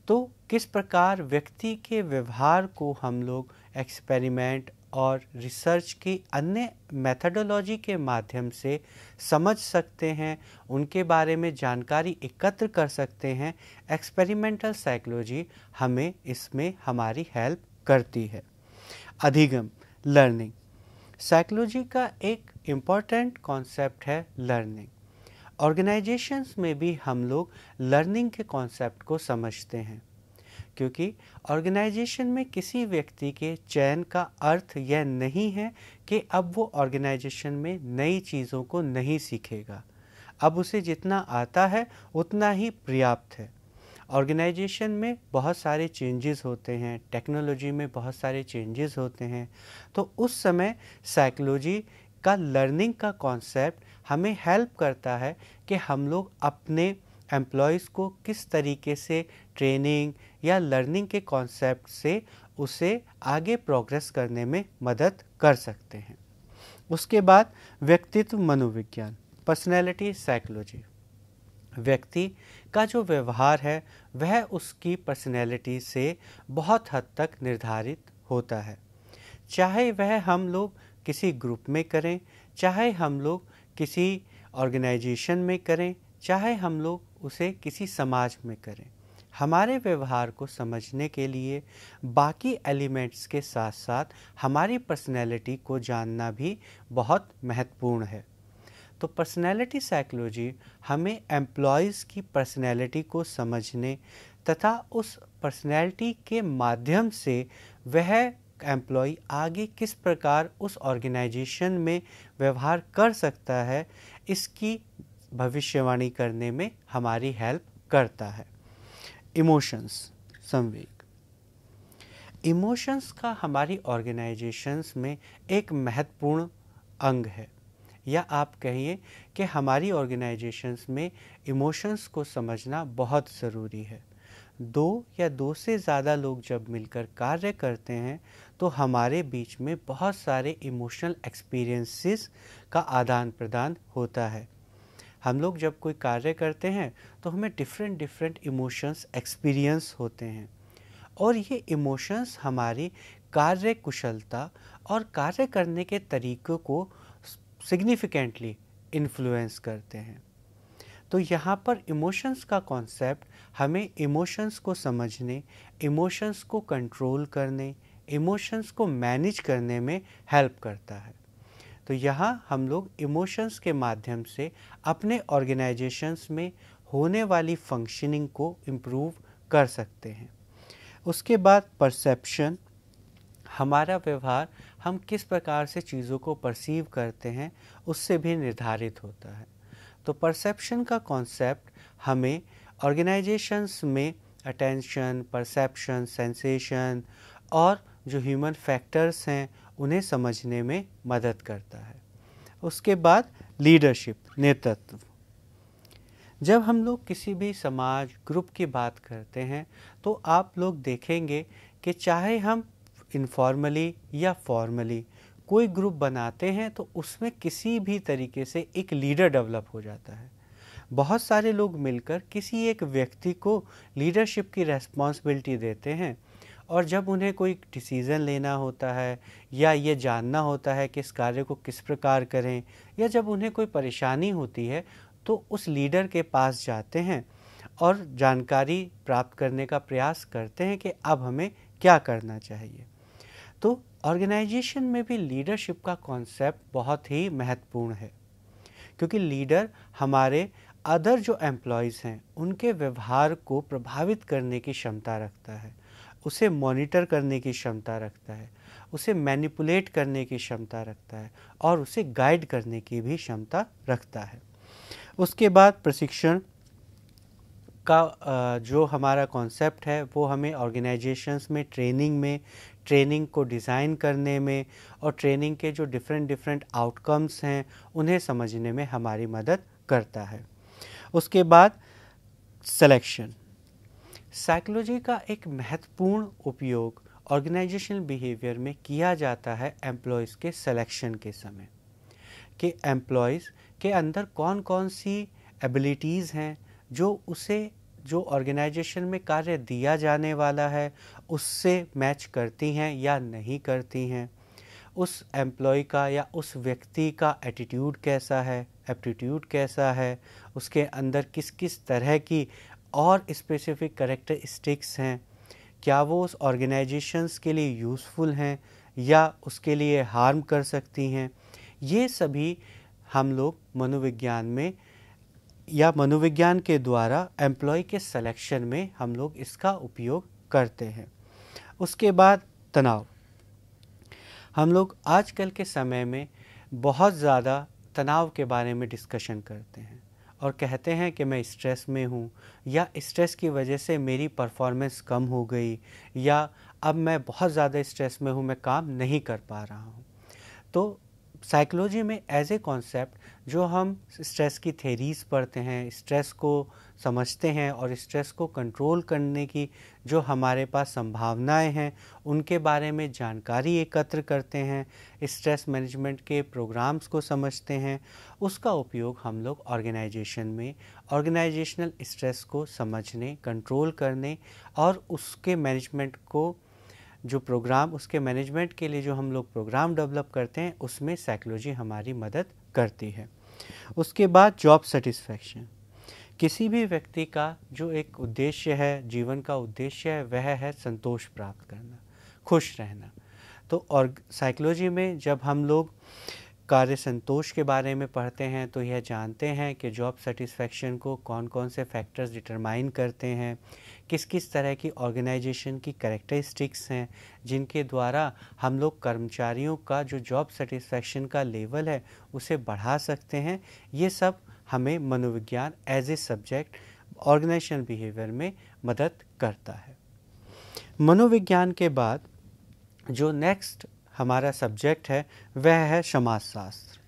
तो किस प्रकार व्यक्ति के व्यवहार को हम लोग एक्सपेरिमेंट और रिसर्च की अन्य मेथडोलॉजी के माध्यम से समझ सकते हैं उनके बारे में जानकारी एकत्र कर सकते हैं एक्सपेरिमेंटल साइकोलॉजी हमें इसमें हमारी हेल्प करती है अधिगम लर्निंग साइकोलॉजी का एक इम्पॉर्टेंट कॉन्सेप्ट है लर्निंग ऑर्गेनाइजेशंस में भी हम लोग लर्निंग के कॉन्सेप्ट को समझते हैं क्योंकि ऑर्गेनाइजेशन में किसी व्यक्ति के चयन का अर्थ यह नहीं है कि अब वो ऑर्गेनाइजेशन में नई चीज़ों को नहीं सीखेगा अब उसे जितना आता है उतना ही पर्याप्त है ऑर्गेनाइजेशन में बहुत सारे चेंजेस होते हैं टेक्नोलॉजी में बहुत सारे चेंजेस होते हैं तो उस समय साइकोलॉजी का लर्निंग का कॉन्सेप्ट हमें हेल्प करता है कि हम लोग अपने एम्प्लॉयज़ को किस तरीके से ट्रेनिंग या लर्निंग के कॉन्सेप्ट से उसे आगे प्रोग्रेस करने में मदद कर सकते हैं उसके बाद व्यक्तित्व मनोविज्ञान पर्सनैलिटी साइकोलॉजी व्यक्ति का जो व्यवहार है वह उसकी पर्सनैलिटी से बहुत हद तक निर्धारित होता है चाहे वह हम लोग किसी ग्रुप में करें चाहे हम लोग किसी ऑर्गेनाइजेशन में करें चाहे हम लोग उसे किसी समाज में करें हमारे व्यवहार को समझने के लिए बाकी एलिमेंट्स के साथ साथ हमारी पर्सनैलिटी को जानना भी बहुत महत्वपूर्ण है तो पर्सनैलिटी साइकोलॉजी हमें एम्प्लॉयज़ की पर्सनैलिटी को समझने तथा उस पर्सनैलिटी के माध्यम से वह एम्प्लॉय आगे किस प्रकार उस ऑर्गेनाइजेशन में व्यवहार कर सकता है इसकी भविष्यवाणी करने में हमारी हेल्प करता है इमोशंस संवेग इमोशंस का हमारी ऑर्गेनाइजेशंस में एक महत्वपूर्ण अंग है या आप कहिए कि हमारी ऑर्गेनाइजेशंस में इमोशंस को समझना बहुत ज़रूरी है दो या दो से ज़्यादा लोग जब मिलकर कार्य करते हैं तो हमारे बीच में बहुत सारे इमोशनल एक्सपीरियंसेस का आदान प्रदान होता है हम लोग जब कोई कार्य करते हैं तो हमें डिफरेंट डिफरेंट इमोशंस एक्सपीरियंस होते हैं और ये इमोशंस हमारी कार्य कुशलता और कार्य करने के तरीक़ों को सिग्निफिकेंटली इन्फ्लुएंस करते हैं तो यहाँ पर इमोशंस का कॉन्सेप्ट हमें इमोशंस को समझने इमोशंस को कंट्रोल करने इमोशंस को मैनेज करने में हेल्प करता है तो यहाँ हम लोग इमोशंस के माध्यम से अपने ऑर्गेनाइजेशंस में होने वाली फंक्शनिंग को इम्प्रूव कर सकते हैं उसके बाद परसेप्शन हमारा व्यवहार हम किस प्रकार से चीज़ों को परसीव करते हैं उससे भी निर्धारित होता है तो परसेप्शन का कॉन्सेप्ट हमें ऑर्गेनाइजेशंस में अटेंशन परसेप्शन सेंसेशन और जो ह्यूमन फैक्टर्स हैं उन्हें समझने में मदद करता है उसके बाद लीडरशिप नेतृत्व जब हम लोग किसी भी समाज ग्रुप की बात करते हैं तो आप लोग देखेंगे कि चाहे हम इनफॉर्मली या फॉर्मली कोई ग्रुप बनाते हैं तो उसमें किसी भी तरीके से एक लीडर डेवलप हो जाता है बहुत सारे लोग मिलकर किसी एक व्यक्ति को लीडरशिप की रेस्पॉन्सिबिलिटी देते हैं और जब उन्हें कोई डिसीज़न लेना होता है या ये जानना होता है कि इस कार्य को किस प्रकार करें या जब उन्हें कोई परेशानी होती है तो उस लीडर के पास जाते हैं और जानकारी प्राप्त करने का प्रयास करते हैं कि अब हमें क्या करना चाहिए तो ऑर्गेनाइजेशन में भी लीडरशिप का कॉन्सेप्ट बहुत ही महत्वपूर्ण है क्योंकि लीडर हमारे अदर जो एम्प्लॉयज़ हैं उनके व्यवहार को प्रभावित करने की क्षमता रखता है उसे मॉनिटर करने की क्षमता रखता है उसे मैनिपुलेट करने की क्षमता रखता है और उसे गाइड करने की भी क्षमता रखता है उसके बाद प्रशिक्षण का जो हमारा कॉन्सेप्ट है वो हमें ऑर्गेनाइजेशंस में ट्रेनिंग में ट्रेनिंग को डिज़ाइन करने में और ट्रेनिंग के जो डिफरेंट डिफरेंट आउटकम्स हैं उन्हें समझने में हमारी मदद करता है उसके बाद सेलेक्शन साइकोलॉजी का एक महत्वपूर्ण उपयोग ऑर्गेनाइजेशनल बिहेवियर में किया जाता है एम्प्लॉयज़ के सिलेक्शन के समय कि एम्प्लॉयज़ के अंदर कौन कौन सी एबिलिटीज़ हैं जो उसे जो ऑर्गेनाइजेशन में कार्य दिया जाने वाला है उससे मैच करती हैं या नहीं करती हैं उस एम्प्लॉय का या उस व्यक्ति का एटीट्यूड कैसा है एप्टीट्यूड कैसा है उसके अंदर किस किस तरह की और स्पेसिफिक करेक्टरिस्टिक्स हैं क्या वो उस ऑर्गेनाइजेशंस के लिए यूज़फुल हैं या उसके लिए हार्म कर सकती हैं ये सभी हम लोग मनोविज्ञान में या मनोविज्ञान के द्वारा एम्प्लॉय के सिलेक्शन में हम लोग इसका उपयोग करते हैं उसके बाद तनाव हम लोग आजकल के समय में बहुत ज़्यादा तनाव के बारे में डिस्कशन करते हैं और कहते हैं कि मैं स्ट्रेस में हूँ या स्ट्रेस की वजह से मेरी परफॉर्मेंस कम हो गई या अब मैं बहुत ज़्यादा स्ट्रेस में हूँ मैं काम नहीं कर पा रहा हूँ तो साइकोलॉजी में एज ए कॉन्सेप्ट जो हम स्ट्रेस की थेरीज पढ़ते हैं स्ट्रेस को समझते हैं और स्ट्रेस को कंट्रोल करने की जो हमारे पास संभावनाएं हैं उनके बारे में जानकारी एकत्र करते हैं स्ट्रेस मैनेजमेंट के प्रोग्राम्स को समझते हैं उसका उपयोग हम लोग ऑर्गेनाइजेशन में ऑर्गेनाइजेशनल स्ट्रेस को समझने कंट्रोल करने और उसके मैनेजमेंट को जो प्रोग्राम उसके मैनेजमेंट के लिए जो हम लोग प्रोग्राम डेवलप करते हैं उसमें साइकोलॉजी हमारी मदद करती है उसके बाद जॉब सेटिस्फेक्शन किसी भी व्यक्ति का जो एक उद्देश्य है जीवन का उद्देश्य है वह है संतोष प्राप्त करना खुश रहना तो और साइकोलॉजी में जब हम लोग कार्य संतोष के बारे में पढ़ते हैं तो यह जानते हैं कि जॉब सेटिस्फैक्शन को कौन कौन से फैक्टर्स डिटरमाइन करते हैं किस किस तरह की ऑर्गेनाइजेशन की करेक्टरिस्टिक्स हैं जिनके द्वारा हम लोग कर्मचारियों का जो जॉब सेटिस्फैक्शन का लेवल है उसे बढ़ा सकते हैं ये सब हमें मनोविज्ञान as a subject organization behaviour में मदद करता है मनोविज्ञान के बाद जो नेक्स्ट हमारा सब्जेक्ट है वह है समाजशास्त्र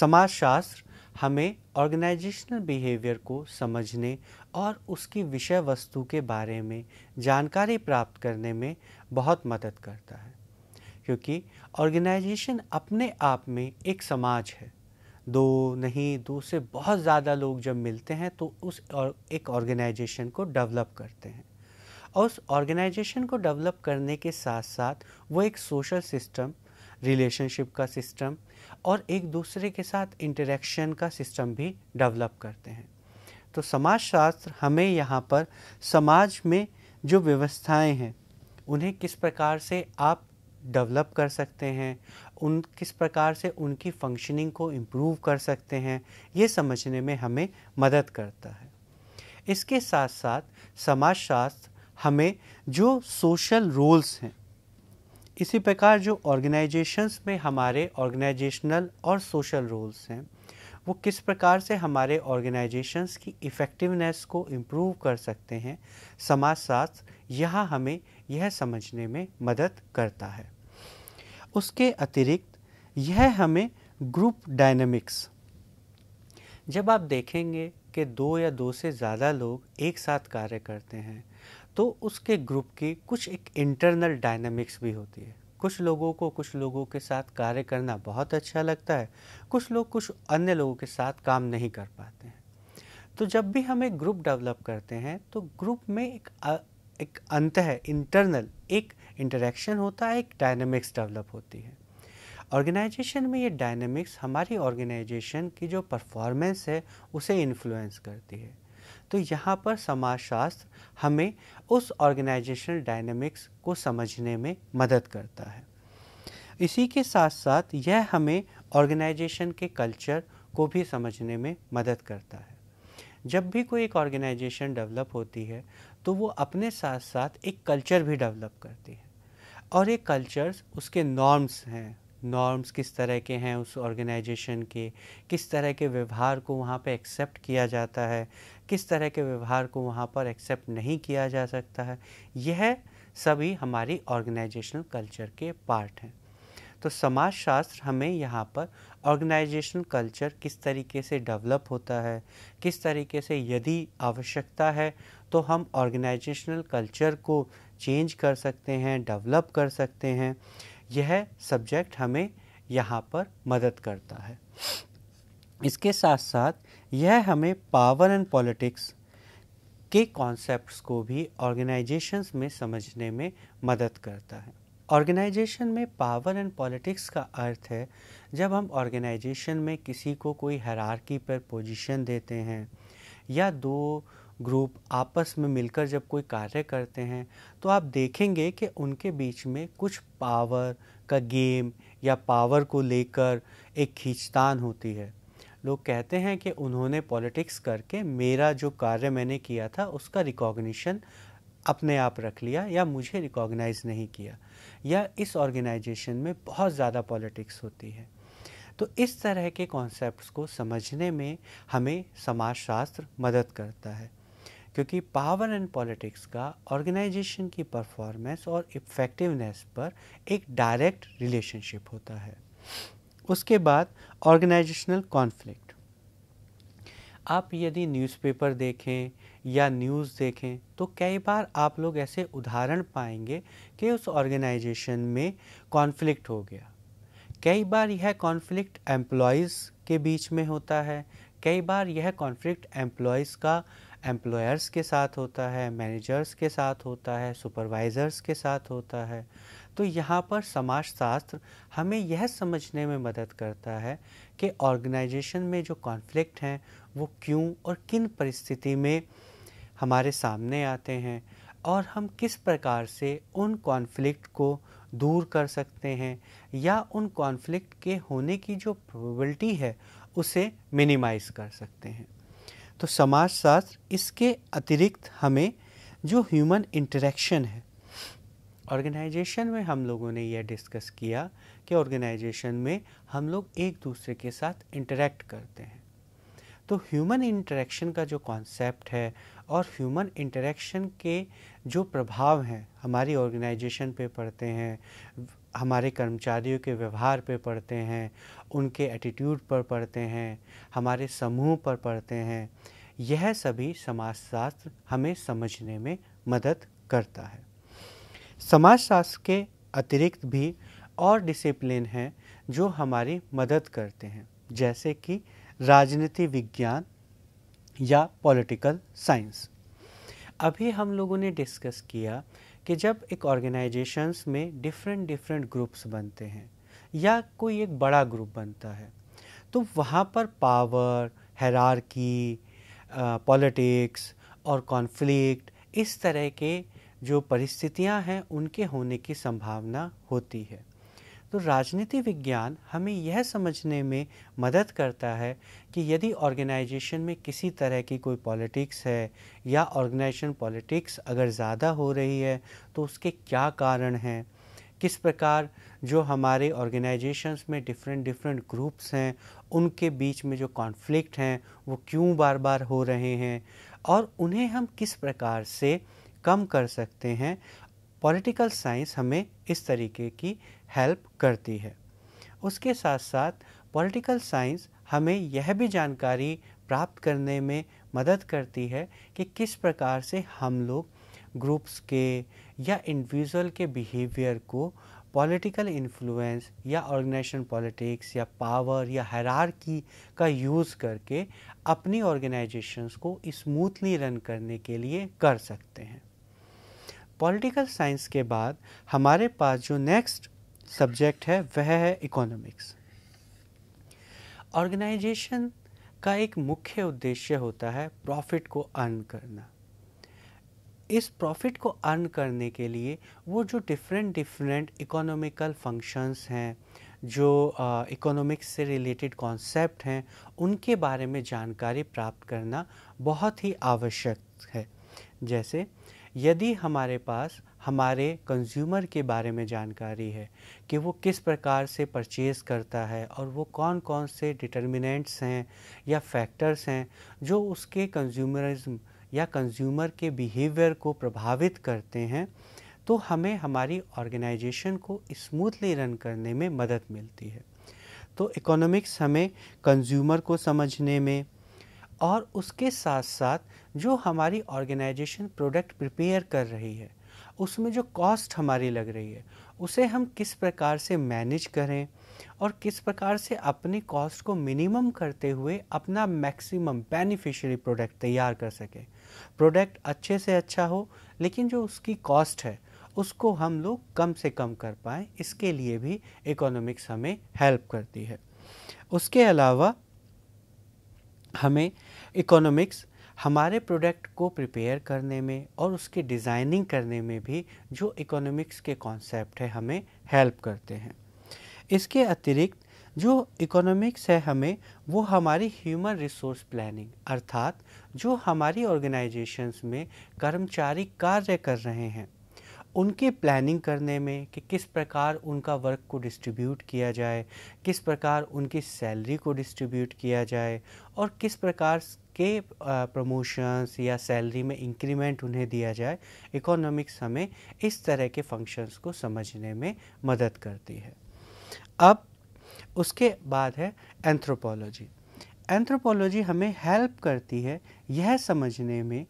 समाजशास्त्र हमें ऑर्गेनाइजेशनल बिहेवियर को समझने और उसकी विषय वस्तु के बारे में जानकारी प्राप्त करने में बहुत मदद करता है क्योंकि ऑर्गेनाइजेशन अपने आप में एक समाज है दो नहीं दो से बहुत ज़्यादा लोग जब मिलते हैं तो उस और एक ऑर्गेनाइजेशन को डेवलप करते हैं और उस ऑर्गेनाइजेशन को डेवलप करने के साथ साथ वो एक सोशल सिस्टम रिलेशनशिप का सिस्टम और एक दूसरे के साथ इंटरेक्शन का सिस्टम भी डेवलप करते हैं तो समाजशास्त्र हमें यहाँ पर समाज में जो व्यवस्थाएं हैं उन्हें किस प्रकार से आप डेवलप कर सकते हैं उन किस प्रकार से उनकी फंक्शनिंग को इम्प्रूव कर सकते हैं ये समझने में हमें मदद करता है इसके साथ साथ समाजशास्त्र हमें जो सोशल रोल्स हैं इसी प्रकार जो ऑर्गेनाइजेशंस में हमारे ऑर्गेनाइजेशनल और सोशल रोल्स हैं वो किस प्रकार से हमारे ऑर्गेनाइजेशंस की इफ़ेक्टिवनेस को इम्प्रूव कर सकते हैं समाजशास्त्र यह हमें यह समझने में मदद करता है उसके अतिरिक्त यह हमें ग्रुप डायनेमिक्स जब आप देखेंगे कि दो या दो से ज़्यादा लोग एक साथ कार्य करते हैं तो उसके ग्रुप की कुछ एक इंटरनल डायनेमिक्स भी होती है कुछ लोगों को कुछ लोगों के साथ कार्य करना बहुत अच्छा लगता है कुछ लोग कुछ अन्य लोगों के साथ काम नहीं कर पाते हैं तो जब भी हम एक ग्रुप डेवलप करते हैं तो ग्रुप में एक एक अंत है इंटरनल एक इंटरेक्शन होता है एक डायनेमिक्स डेवलप होती है ऑर्गेनाइजेशन में ये डायनेमिक्स हमारी ऑर्गेनाइजेशन की जो परफॉर्मेंस है उसे इन्फ्लुएंस करती है तो यहाँ पर समाजशास्त्र हमें उस ऑर्गेनाइजेशनल डायनेमिक्स को समझने में मदद करता है इसी के साथ साथ यह हमें ऑर्गेनाइजेशन के कल्चर को भी समझने में मदद करता है जब भी कोई एक ऑर्गेनाइजेशन डेवलप होती है तो वो अपने साथ साथ एक कल्चर भी डेवलप करती है और ये कल्चर्स उसके नॉर्म्स हैं नॉर्म्स किस तरह के हैं उस ऑर्गेनाइजेशन के किस तरह के व्यवहार को वहाँ पे एक्सेप्ट किया जाता है किस तरह के व्यवहार को वहाँ पर एक्सेप्ट नहीं किया जा सकता है यह सभी हमारी ऑर्गेनाइजेशनल कल्चर के पार्ट हैं तो समाजशास्त्र हमें यहाँ पर ऑर्गेनाइजेशनल कल्चर किस तरीके से डेवलप होता है किस तरीके से यदि आवश्यकता है तो हम ऑर्गेनाइजेशनल कल्चर को चेंज कर सकते हैं डेवलप कर सकते हैं यह सब्जेक्ट हमें यहाँ पर मदद करता है इसके साथ साथ यह हमें पावर एंड पॉलिटिक्स के कॉन्सेप्ट्स को भी ऑर्गेनाइजेशंस में समझने में मदद करता है ऑर्गेनाइजेशन में पावर एंड पॉलिटिक्स का अर्थ है जब हम ऑर्गेनाइजेशन में किसी को कोई हरारकी पर पोजीशन देते हैं या दो ग्रुप आपस में मिलकर जब कोई कार्य करते हैं तो आप देखेंगे कि उनके बीच में कुछ पावर का गेम या पावर को लेकर एक खींचतान होती है लोग कहते हैं कि उन्होंने पॉलिटिक्स करके मेरा जो कार्य मैंने किया था उसका रिकॉग्निशन अपने आप रख लिया या मुझे रिकॉग्नाइज नहीं किया या इस ऑर्गेनाइजेशन में बहुत ज़्यादा पॉलिटिक्स होती है तो इस तरह के कॉन्सेप्ट्स को समझने में हमें समाजशास्त्र मदद करता है क्योंकि पावर एंड पॉलिटिक्स का ऑर्गेनाइजेशन की परफॉर्मेंस और इफ़ेक्टिवनेस पर एक डायरेक्ट रिलेशनशिप होता है उसके बाद ऑर्गेनाइजेशनल कॉन्फ्लिक्ट आप यदि न्यूज़पेपर देखें या न्यूज़ देखें तो कई बार आप लोग ऐसे उदाहरण पाएंगे कि उस ऑर्गेनाइजेशन में कॉन्फ्लिक्ट हो गया कई बार यह कॉन्फ्लिक्ट एम्प्लॉयज़ के बीच में होता है कई बार यह कॉन्फ्लिक्ट एम्प्लॉयज़ का एम्प्लॉयर्स के साथ होता है मैनेजर्स के साथ होता है सुपरवाइज़र्स के साथ होता है तो यहाँ पर समाजशास्त्र हमें यह समझने में मदद करता है कि ऑर्गेनाइजेशन में जो कॉन्फ्लिक्ट हैं वो क्यों और किन परिस्थिति में हमारे सामने आते हैं और हम किस प्रकार से उन कॉन्फ्लिक्ट को दूर कर सकते हैं या उन कॉन्फ्लिक्ट के होने की जो प्रोबेबिलिटी है उसे मिनिमाइज़ कर सकते हैं तो समाजशास्त्र इसके अतिरिक्त हमें जो ह्यूमन इंटरेक्शन है ऑर्गेनाइजेशन में हम लोगों ने यह डिस्कस किया कि ऑर्गेनाइजेशन में हम लोग एक दूसरे के साथ इंटरेक्ट करते हैं तो ह्यूमन इंटरेक्शन का जो कॉन्सेप्ट है और ह्यूमन इंटरेक्शन के जो प्रभाव हैं हमारी ऑर्गेनाइजेशन पे पड़ते हैं हमारे कर्मचारियों के व्यवहार पे पड़ते हैं उनके एटीट्यूड पर पड़ते हैं हमारे समूह पर पड़ते हैं यह सभी समाजशास्त्र हमें समझने में मदद करता है समाजशास्त्र के अतिरिक्त भी और डिसिप्लिन हैं जो हमारी मदद करते हैं जैसे कि राजनीति विज्ञान या पॉलिटिकल साइंस अभी हम लोगों ने डिस्कस किया कि जब एक ऑर्गेनाइजेशंस में डिफरेंट डिफरेंट ग्रुप्स बनते हैं या कोई एक बड़ा ग्रुप बनता है तो वहाँ पर पावर हैरारकी पॉलिटिक्स और कॉन्फ्लिक्ट इस तरह के जो परिस्थितियां हैं उनके होने की संभावना होती है तो राजनीति विज्ञान हमें यह समझने में मदद करता है कि यदि ऑर्गेनाइजेशन में किसी तरह की कोई पॉलिटिक्स है या ऑर्गेनाइजेशन पॉलिटिक्स अगर ज़्यादा हो रही है तो उसके क्या कारण हैं किस प्रकार जो हमारे ऑर्गेनाइजेशंस में डिफरेंट डिफरेंट ग्रुप्स हैं उनके बीच में जो कॉन्फ्लिक्ट हैं वो क्यों बार बार हो रहे हैं और उन्हें हम किस प्रकार से कम कर सकते हैं पॉलिटिकल साइंस हमें इस तरीके की हेल्प करती है उसके साथ साथ पॉलिटिकल साइंस हमें यह भी जानकारी प्राप्त करने में मदद करती है कि किस प्रकार से हम लोग ग्रुप्स के या इंडिविजुअल के बिहेवियर को पॉलिटिकल इन्फ्लुएंस या ऑर्गेनाइजेशन पॉलिटिक्स या पावर या की का यूज़ करके अपनी ऑर्गेनाइजेशंस को स्मूथली रन करने के लिए कर सकते हैं पॉलिटिकल साइंस के बाद हमारे पास जो नेक्स्ट सब्जेक्ट है वह है इकोनॉमिक्स ऑर्गेनाइजेशन का एक मुख्य उद्देश्य होता है प्रॉफिट को अर्न करना इस प्रॉफिट को अर्न करने के लिए वो जो डिफरेंट डिफरेंट इकोनॉमिकल फंक्शंस हैं जो इकोनॉमिक्स से रिलेटेड कॉन्सेप्ट हैं उनके बारे में जानकारी प्राप्त करना बहुत ही आवश्यक है जैसे यदि हमारे पास हमारे कंज्यूमर के बारे में जानकारी है कि वो किस प्रकार से परचेज़ करता है और वो कौन कौन से डिटर्मिनेंट्स हैं या फैक्टर्स हैं जो उसके कंज्यूमरिज्म या कंज्यूमर के बिहेवियर को प्रभावित करते हैं तो हमें हमारी ऑर्गेनाइजेशन को स्मूथली रन करने में मदद मिलती है तो इकोनॉमिक्स हमें कंज्यूमर को समझने में और उसके साथ साथ जो हमारी ऑर्गेनाइजेशन प्रोडक्ट प्रिपेयर कर रही है उसमें जो कॉस्ट हमारी लग रही है उसे हम किस प्रकार से मैनेज करें और किस प्रकार से अपने कॉस्ट को मिनिमम करते हुए अपना मैक्सिमम बेनिफिशियरी प्रोडक्ट तैयार कर सके प्रोडक्ट अच्छे से अच्छा हो लेकिन जो उसकी कॉस्ट है उसको हम लोग कम से कम कर पाएँ इसके लिए भी इकोनॉमिक्स हमें हेल्प करती है उसके अलावा हमें इकोनॉमिक्स हमारे प्रोडक्ट को प्रिपेयर करने में और उसकी डिज़ाइनिंग करने में भी जो इकोनॉमिक्स के कॉन्सेप्ट है हमें हेल्प करते हैं इसके अतिरिक्त जो इकोनॉमिक्स है हमें वो हमारी ह्यूमन रिसोर्स प्लानिंग अर्थात जो हमारी ऑर्गेनाइजेशंस में कर्मचारी कार्य कर रहे हैं उनकी प्लानिंग करने में कि किस प्रकार उनका वर्क को डिस्ट्रीब्यूट किया जाए किस प्रकार उनकी सैलरी को डिस्ट्रीब्यूट किया जाए और किस प्रकार के प्रमोशंस या सैलरी में इंक्रीमेंट उन्हें दिया जाए इकोनॉमिक्स हमें इस तरह के फंक्शंस को समझने में मदद करती है अब उसके बाद है एंथ्रोपोलॉजी एंथ्रोपोलॉजी हमें हेल्प करती है यह समझने में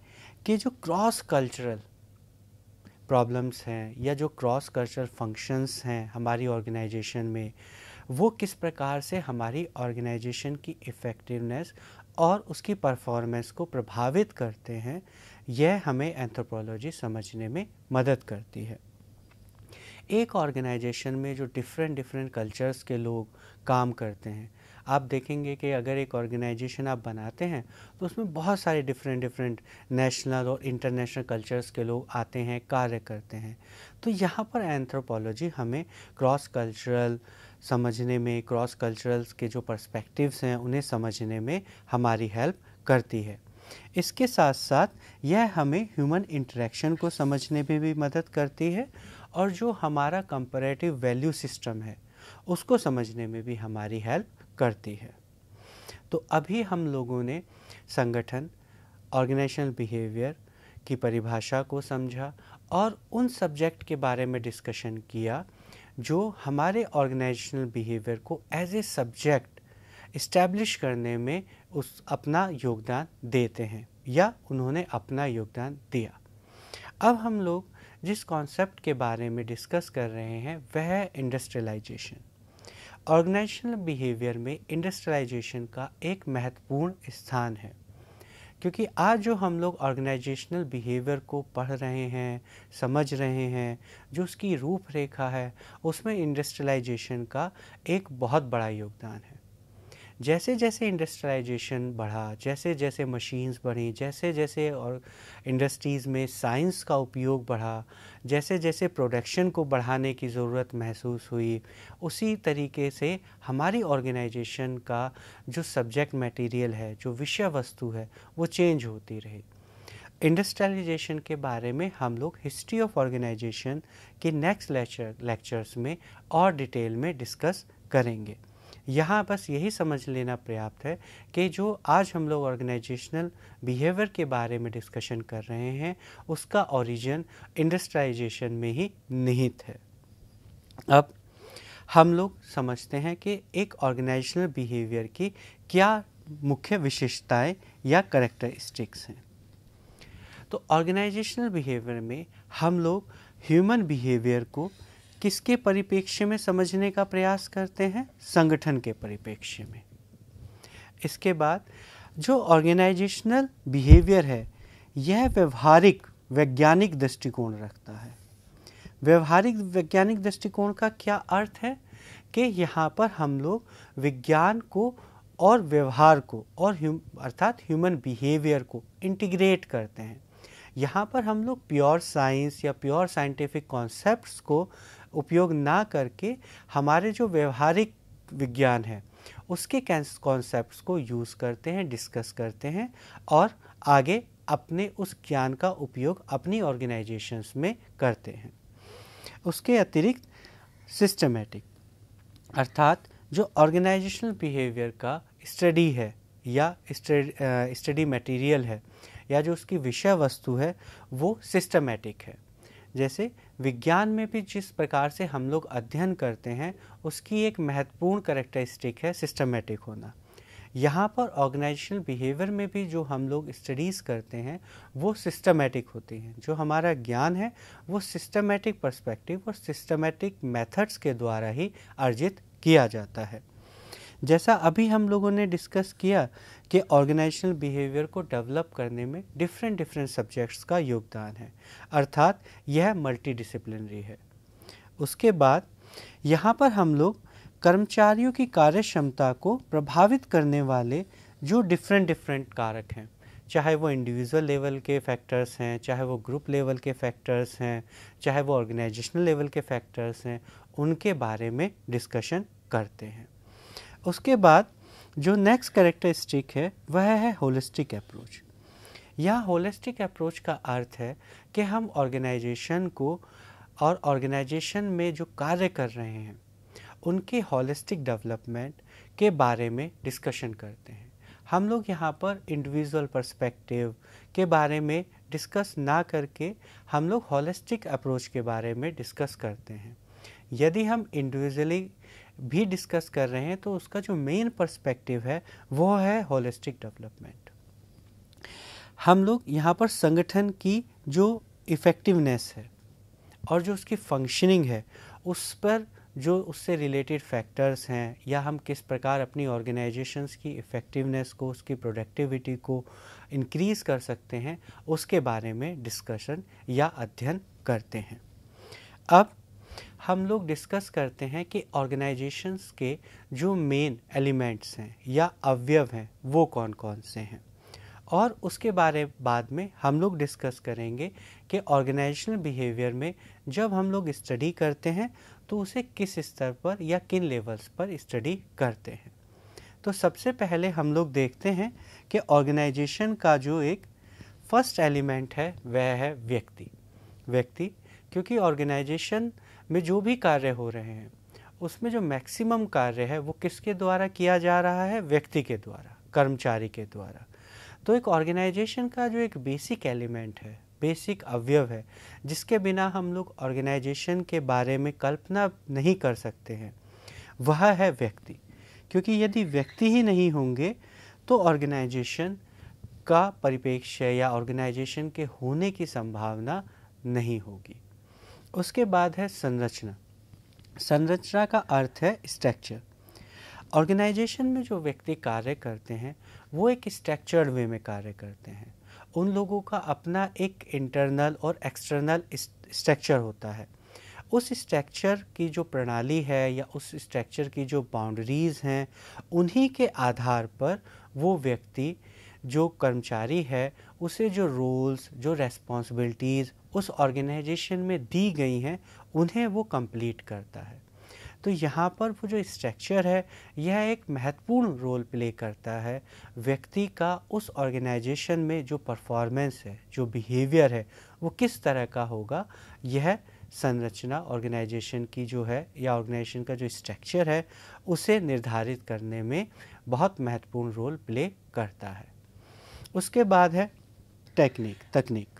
कि जो क्रॉस कल्चरल प्रॉब्लम्स हैं या जो क्रॉस कल्चरल फंक्शंस हैं हमारी ऑर्गेनाइजेशन में वो किस प्रकार से हमारी ऑर्गेनाइजेशन की इफ़ेक्टिवनेस और उसकी परफॉर्मेंस को प्रभावित करते हैं यह हमें एंथ्रोपोलॉजी समझने में मदद करती है एक ऑर्गेनाइजेशन में जो डिफरेंट डिफरेंट कल्चर्स के लोग काम करते हैं आप देखेंगे कि अगर एक ऑर्गेनाइजेशन आप बनाते हैं तो उसमें बहुत सारे डिफरेंट डिफरेंट नेशनल और इंटरनेशनल कल्चर्स के लोग आते हैं कार्य करते हैं तो यहाँ पर एंथ्रोपोलॉजी हमें क्रॉस कल्चरल समझने में क्रॉस कल्चरल्स के जो पर्सपेक्टिव्स हैं उन्हें समझने में हमारी हेल्प करती है इसके साथ साथ यह हमें ह्यूमन इंटरेक्शन को समझने में भी मदद करती है और जो हमारा कंपेरेटिव वैल्यू सिस्टम है उसको समझने में भी हमारी हेल्प करती है तो अभी हम लोगों ने संगठन ऑर्गेनाइजेशनल बिहेवियर की परिभाषा को समझा और उन सब्जेक्ट के बारे में डिस्कशन किया जो हमारे ऑर्गेनाइजेशनल बिहेवियर को एज ए सब्जेक्ट इस्टेब्लिश करने में उस अपना योगदान देते हैं या उन्होंने अपना योगदान दिया अब हम लोग जिस कॉन्सेप्ट के बारे में डिस्कस कर रहे हैं वह है इंडस्ट्रियलाइजेशन ऑर्गेनाइजेशनल बिहेवियर में इंडस्ट्रियलाइजेशन का एक महत्वपूर्ण स्थान है क्योंकि आज जो हम लोग ऑर्गेनाइजेशनल बिहेवियर को पढ़ रहे हैं समझ रहे हैं जो उसकी रूपरेखा है उसमें इंडस्ट्रियलाइजेशन का एक बहुत बड़ा योगदान है जैसे जैसे इंडस्ट्रियलाइजेशन बढ़ा जैसे जैसे मशीन्स बढ़ी जैसे जैसे और इंडस्ट्रीज़ में साइंस का उपयोग बढ़ा जैसे जैसे प्रोडक्शन को बढ़ाने की ज़रूरत महसूस हुई उसी तरीके से हमारी ऑर्गेनाइजेशन का जो सब्जेक्ट मटेरियल है जो विषय वस्तु है वो चेंज होती रही इंडस्ट्रियलाइजेशन के बारे में हम लोग हिस्ट्री ऑफ ऑर्गेनाइजेशन के नेक्स्ट लेक्चर लेक्चर्स में और डिटेल में डिस्कस करेंगे यहाँ बस यही समझ लेना पर्याप्त है कि जो आज हम लोग ऑर्गेनाइजेशनल बिहेवियर के बारे में डिस्कशन कर रहे हैं उसका ओरिजिन इंडस्ट्राइजेशन में ही निहित है अब हम लोग समझते हैं कि एक ऑर्गेनाइजेशनल बिहेवियर की क्या मुख्य विशेषताएं या करेक्टरिस्टिक्स हैं तो ऑर्गेनाइजेशनल बिहेवियर में हम लोग ह्यूमन बिहेवियर को किसके परिप्रेक्ष्य में समझने का प्रयास करते हैं संगठन के परिप्रेक्ष्य में इसके बाद जो ऑर्गेनाइजेशनल बिहेवियर है यह व्यवहारिक वैज्ञानिक दृष्टिकोण रखता है व्यवहारिक वैज्ञानिक दृष्टिकोण का क्या अर्थ है कि यहाँ पर हम लोग विज्ञान को और व्यवहार को और ह्यूम अर्थात ह्यूमन बिहेवियर को इंटीग्रेट करते हैं यहाँ पर हम लोग प्योर साइंस या प्योर साइंटिफिक कॉन्सेप्ट्स को उपयोग ना करके हमारे जो व्यवहारिक विज्ञान है उसके कॉन्सेप्ट्स को यूज़ करते हैं डिस्कस करते हैं और आगे अपने उस ज्ञान का उपयोग अपनी ऑर्गेनाइजेशंस में करते हैं उसके अतिरिक्त सिस्टमेटिक अर्थात जो ऑर्गेनाइजेशनल बिहेवियर का स्टडी है या स्टडी मटेरियल है या जो उसकी विषय वस्तु है वो सिस्टमेटिक है जैसे विज्ञान में भी जिस प्रकार से हम लोग अध्ययन करते हैं उसकी एक महत्वपूर्ण करेक्टरिस्टिक है सिस्टमेटिक होना यहाँ पर ऑर्गेनाइजेशनल बिहेवियर में भी जो हम लोग स्टडीज़ करते हैं वो सिस्टमेटिक होती हैं जो हमारा ज्ञान है वो सिस्टमेटिक पर्सपेक्टिव और सिस्टमेटिक मेथड्स के द्वारा ही अर्जित किया जाता है जैसा अभी हम लोगों ने डिस्कस किया कि ऑर्गेनाइजेशनल बिहेवियर को डेवलप करने में डिफरेंट डिफरेंट सब्जेक्ट्स का योगदान है अर्थात यह मल्टीडिसिप्लिनरी है उसके बाद यहाँ पर हम लोग कर्मचारियों की कार्य क्षमता को प्रभावित करने वाले जो डिफरेंट डिफरेंट कारक हैं चाहे वो इंडिविजुअल लेवल के फैक्टर्स हैं चाहे वो ग्रुप लेवल के फैक्टर्स हैं चाहे वो ऑर्गेनाइजेशनल लेवल के फैक्टर्स हैं उनके बारे में डिस्कशन करते हैं उसके बाद जो नेक्स्ट करेक्टरिस्टिक है वह है होलिस्टिक अप्रोच यह होलिस्टिक अप्रोच का अर्थ है कि हम ऑर्गेनाइजेशन को और ऑर्गेनाइजेशन में जो कार्य कर रहे हैं उनके होलिस्टिक डेवलपमेंट के बारे में डिस्कशन करते हैं हम लोग यहाँ पर इंडिविजुअल पर्सपेक्टिव के बारे में डिस्कस ना करके हम लोग होलिस्टिक अप्रोच के बारे में डिस्कस करते हैं यदि हम इंडिविजुअली भी डिस्कस कर रहे हैं तो उसका जो मेन पर्सपेक्टिव है वो है होलिस्टिक डेवलपमेंट हम लोग यहाँ पर संगठन की जो इफ़ेक्टिवनेस है और जो उसकी फंक्शनिंग है उस पर जो उससे रिलेटेड फैक्टर्स हैं या हम किस प्रकार अपनी ऑर्गेनाइजेशंस की इफ़ेक्टिवनेस को उसकी प्रोडक्टिविटी को इनक्रीज़ कर सकते हैं उसके बारे में डिस्कशन या अध्ययन करते हैं अब हम लोग डिस्कस करते हैं कि ऑर्गेनाइजेशंस के जो मेन एलिमेंट्स हैं या अवयव हैं वो कौन कौन से हैं और उसके बारे बाद में हम लोग डिस्कस करेंगे कि ऑर्गेनाइजेशनल बिहेवियर में जब हम लोग स्टडी करते हैं तो उसे किस स्तर पर या किन लेवल्स पर स्टडी करते हैं तो सबसे पहले हम लोग देखते हैं कि ऑर्गेनाइजेशन का जो एक फर्स्ट एलिमेंट है वह है व्यक्ति व्यक्ति क्योंकि ऑर्गेनाइजेशन में जो भी कार्य हो रहे हैं उसमें जो मैक्सिमम कार्य है वो किसके द्वारा किया जा रहा है व्यक्ति के द्वारा कर्मचारी के द्वारा तो एक ऑर्गेनाइजेशन का जो एक बेसिक एलिमेंट है बेसिक अवयव है जिसके बिना हम लोग ऑर्गेनाइजेशन के बारे में कल्पना नहीं कर सकते हैं वह है व्यक्ति क्योंकि यदि व्यक्ति ही नहीं होंगे तो ऑर्गेनाइजेशन का परिपेक्ष्य या ऑर्गेनाइजेशन के होने की संभावना नहीं होगी उसके बाद है संरचना संरचना का अर्थ है स्ट्रक्चर ऑर्गेनाइजेशन में जो व्यक्ति कार्य करते हैं वो एक स्ट्रक्चर्ड वे में कार्य करते हैं उन लोगों का अपना एक इंटरनल और एक्सटर्नल स्ट्रक्चर होता है उस स्ट्रक्चर की जो प्रणाली है या उस स्ट्रक्चर की जो बाउंड्रीज़ हैं उन्हीं के आधार पर वो व्यक्ति जो कर्मचारी है उसे जो रोल्स जो रेस्पॉन्सिबिलिटीज़ उस ऑर्गेनाइजेशन में दी गई हैं उन्हें वो कंप्लीट करता है तो यहाँ पर वो जो स्ट्रक्चर है यह एक महत्वपूर्ण रोल प्ले करता है व्यक्ति का उस ऑर्गेनाइजेशन में जो परफॉर्मेंस है जो बिहेवियर है वो किस तरह का होगा यह संरचना ऑर्गेनाइजेशन की जो है या ऑर्गेनाइजेशन का जो स्ट्रक्चर है उसे निर्धारित करने में बहुत महत्वपूर्ण रोल प्ले करता है उसके बाद है टेक्निक तकनीक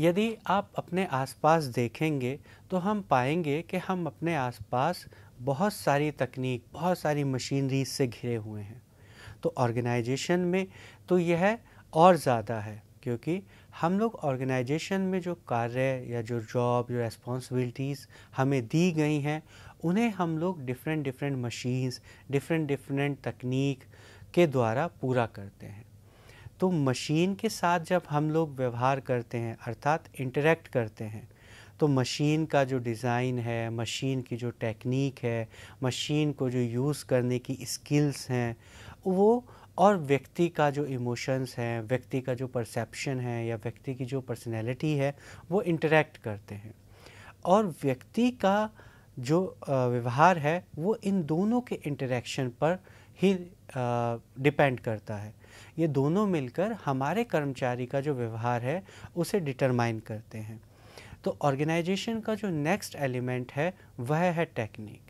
यदि आप अपने आसपास देखेंगे तो हम पाएंगे कि हम अपने आसपास बहुत सारी तकनीक बहुत सारी मशीनरी से घिरे हुए हैं तो ऑर्गेनाइजेशन में तो यह और ज़्यादा है क्योंकि हम लोग ऑर्गेनाइजेशन में जो कार्य या जो जॉब जो रेस्पॉन्सिबिलिटीज़ हमें दी गई हैं उन्हें हम लोग different different machines different different तकनीक के द्वारा पूरा करते हैं तो मशीन के साथ जब हम लोग व्यवहार करते हैं अर्थात इंटरेक्ट करते हैं तो मशीन का जो डिज़ाइन है मशीन की जो टेक्निक है मशीन को जो यूज़ करने की स्किल्स हैं वो और व्यक्ति का जो इमोशंस हैं व्यक्ति का जो परसेप्शन है या व्यक्ति की जो पर्सनैलिटी है वो इंटरेक्ट करते हैं और व्यक्ति का जो व्यवहार है वो इन दोनों के इंटरेक्शन पर ही डिपेंड करता है ये दोनों मिलकर हमारे कर्मचारी का जो व्यवहार है उसे डिटरमाइन करते हैं तो ऑर्गेनाइजेशन का जो नेक्स्ट एलिमेंट है वह है टेक्निक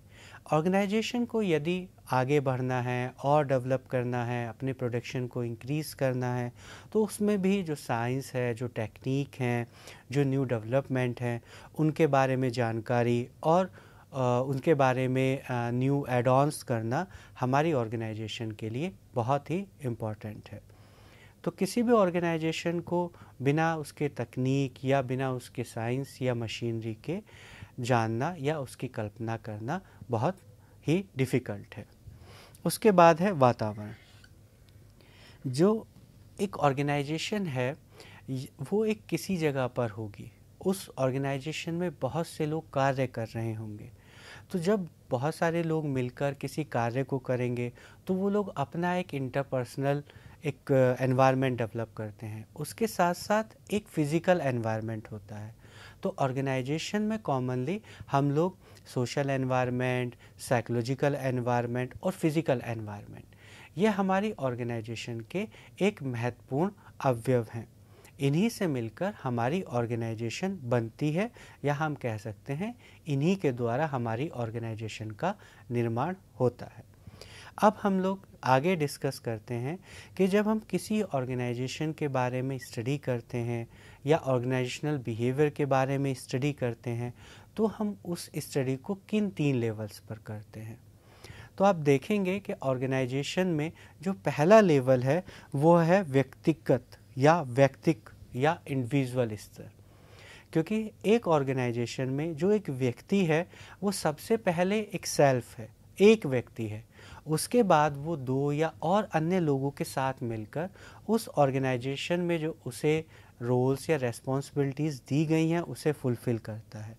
ऑर्गेनाइजेशन को यदि आगे बढ़ना है और डेवलप करना है अपने प्रोडक्शन को इंक्रीज़ करना है तो उसमें भी जो साइंस है जो टेक्निक हैं जो न्यू डेवलपमेंट हैं उनके बारे में जानकारी और आ, उनके बारे में न्यू एडॉन्स करना हमारी ऑर्गेनाइजेशन के लिए बहुत ही इम्पॉर्टेंट है तो किसी भी ऑर्गेनाइजेशन को बिना उसके तकनीक या बिना उसके साइंस या मशीनरी के जानना या उसकी कल्पना करना बहुत ही डिफ़िकल्ट है उसके बाद है वातावरण जो एक ऑर्गेनाइजेशन है वो एक किसी जगह पर होगी उस ऑर्गेनाइजेशन में बहुत से लोग कार्य कर रहे होंगे तो जब बहुत सारे लोग मिलकर किसी कार्य को करेंगे तो वो लोग अपना एक इंटरपर्सनल एक एनवायरनमेंट uh, डेवलप करते हैं उसके साथ साथ एक फ़िज़िकल एनवायरनमेंट होता है तो ऑर्गेनाइजेशन में कॉमनली हम लोग सोशल एनवायरनमेंट साइकोलॉजिकल एनवायरनमेंट और फिज़िकल एनवायरनमेंट ये हमारी ऑर्गेनाइजेशन के एक महत्वपूर्ण अवयव हैं इन्हीं से मिलकर हमारी ऑर्गेनाइजेशन बनती है या हम कह सकते हैं इन्हीं के द्वारा हमारी ऑर्गेनाइजेशन का निर्माण होता है अब हम लोग आगे डिस्कस करते हैं कि जब हम किसी ऑर्गेनाइजेशन के बारे में स्टडी करते हैं या ऑर्गेनाइजेशनल बिहेवियर के बारे में स्टडी करते हैं तो हम उस स्टडी को किन तीन लेवल्स पर करते हैं तो आप देखेंगे कि ऑर्गेनाइजेशन में जो पहला लेवल है वो है व्यक्तिगत या व्यक्तिक या इंडिविजुअल स्तर क्योंकि एक ऑर्गेनाइजेशन में जो एक व्यक्ति है वो सबसे पहले एक सेल्फ है एक व्यक्ति है उसके बाद वो दो या और अन्य लोगों के साथ मिलकर उस ऑर्गेनाइजेशन में जो उसे रोल्स या रेस्पॉन्सिबिलिटीज़ दी गई हैं उसे फुलफ़िल करता है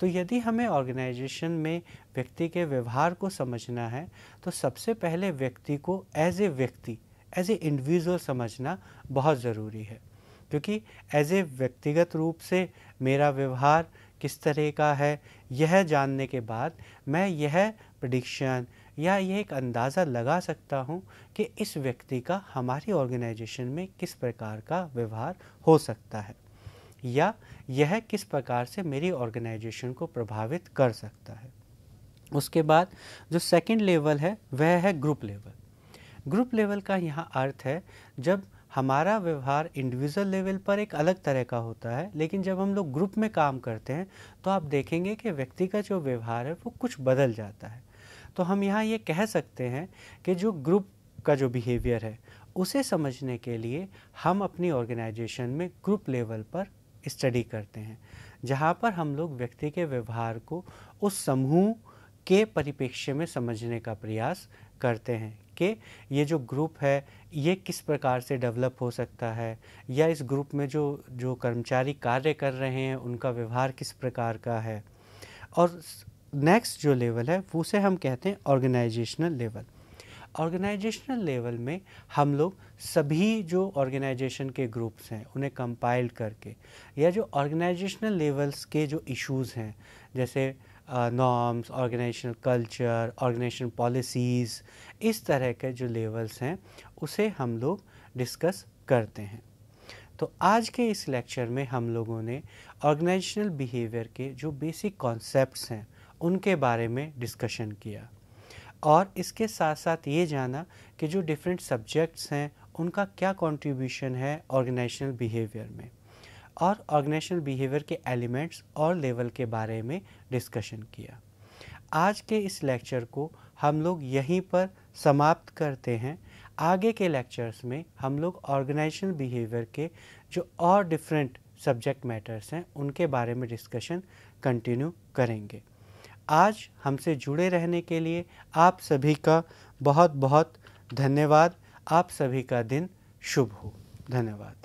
तो यदि हमें ऑर्गेनाइजेशन में व्यक्ति के व्यवहार को समझना है तो सबसे पहले व्यक्ति को एज ए व्यक्ति एज ए इंडिविजुअल समझना बहुत ज़रूरी है क्योंकि एज ए व्यक्तिगत रूप से मेरा व्यवहार किस तरह का है यह जानने के बाद मैं यह प्रडिक्शन या यह एक अंदाज़ा लगा सकता हूँ कि इस व्यक्ति का हमारी ऑर्गेनाइजेशन में किस प्रकार का व्यवहार हो सकता है या यह किस प्रकार से मेरी ऑर्गेनाइजेशन को प्रभावित कर सकता है उसके बाद जो सेकंड लेवल है वह है ग्रुप लेवल ग्रुप लेवल का यहाँ अर्थ है जब हमारा व्यवहार इंडिविजुअल लेवल पर एक अलग तरह का होता है लेकिन जब हम लोग ग्रुप में काम करते हैं तो आप देखेंगे कि व्यक्ति का जो व्यवहार है वो कुछ बदल जाता है तो हम यहाँ ये कह सकते हैं कि जो ग्रुप का जो बिहेवियर है उसे समझने के लिए हम अपनी ऑर्गेनाइजेशन में ग्रुप लेवल पर स्टडी करते हैं जहाँ पर हम लोग व्यक्ति के व्यवहार को उस समूह के परिप्रेक्ष्य में समझने का प्रयास करते हैं कि ये जो ग्रुप है ये किस प्रकार से डेवलप हो सकता है या इस ग्रुप में जो जो कर्मचारी कार्य कर रहे हैं उनका व्यवहार किस प्रकार का है और नेक्स्ट जो लेवल है उसे हम कहते हैं ऑर्गेनाइजेशनल लेवल ऑर्गेनाइजेशनल लेवल में हम लोग सभी जो ऑर्गेनाइजेशन के ग्रुप्स हैं उन्हें कंपाइल करके या जो ऑर्गेनाइजेशनल लेवल्स के जो इश्यूज़ हैं जैसे uh, norms organizational culture organization policies इस तरह के जो लेवल्स हैं उसे हम लोग डिस्कस करते हैं तो आज के इस लेक्चर में हम लोगों ने organizational बिहेवियर के जो बेसिक concepts हैं उनके बारे में डिस्कशन किया और इसके साथ साथ ये जाना कि जो डिफरेंट सब्जेक्ट्स हैं उनका क्या contribution है organizational बिहेवियर में और ऑर्गेनाइजेशनल बिहेवियर के एलिमेंट्स और लेवल के बारे में डिस्कशन किया आज के इस लेक्चर को हम लोग यहीं पर समाप्त करते हैं आगे के लेक्चर्स में हम लोग ऑर्गेनाइजेशनल बिहेवियर के जो और डिफरेंट सब्जेक्ट मैटर्स हैं उनके बारे में डिस्कशन कंटिन्यू करेंगे आज हमसे जुड़े रहने के लिए आप सभी का बहुत बहुत धन्यवाद आप सभी का दिन शुभ हो धन्यवाद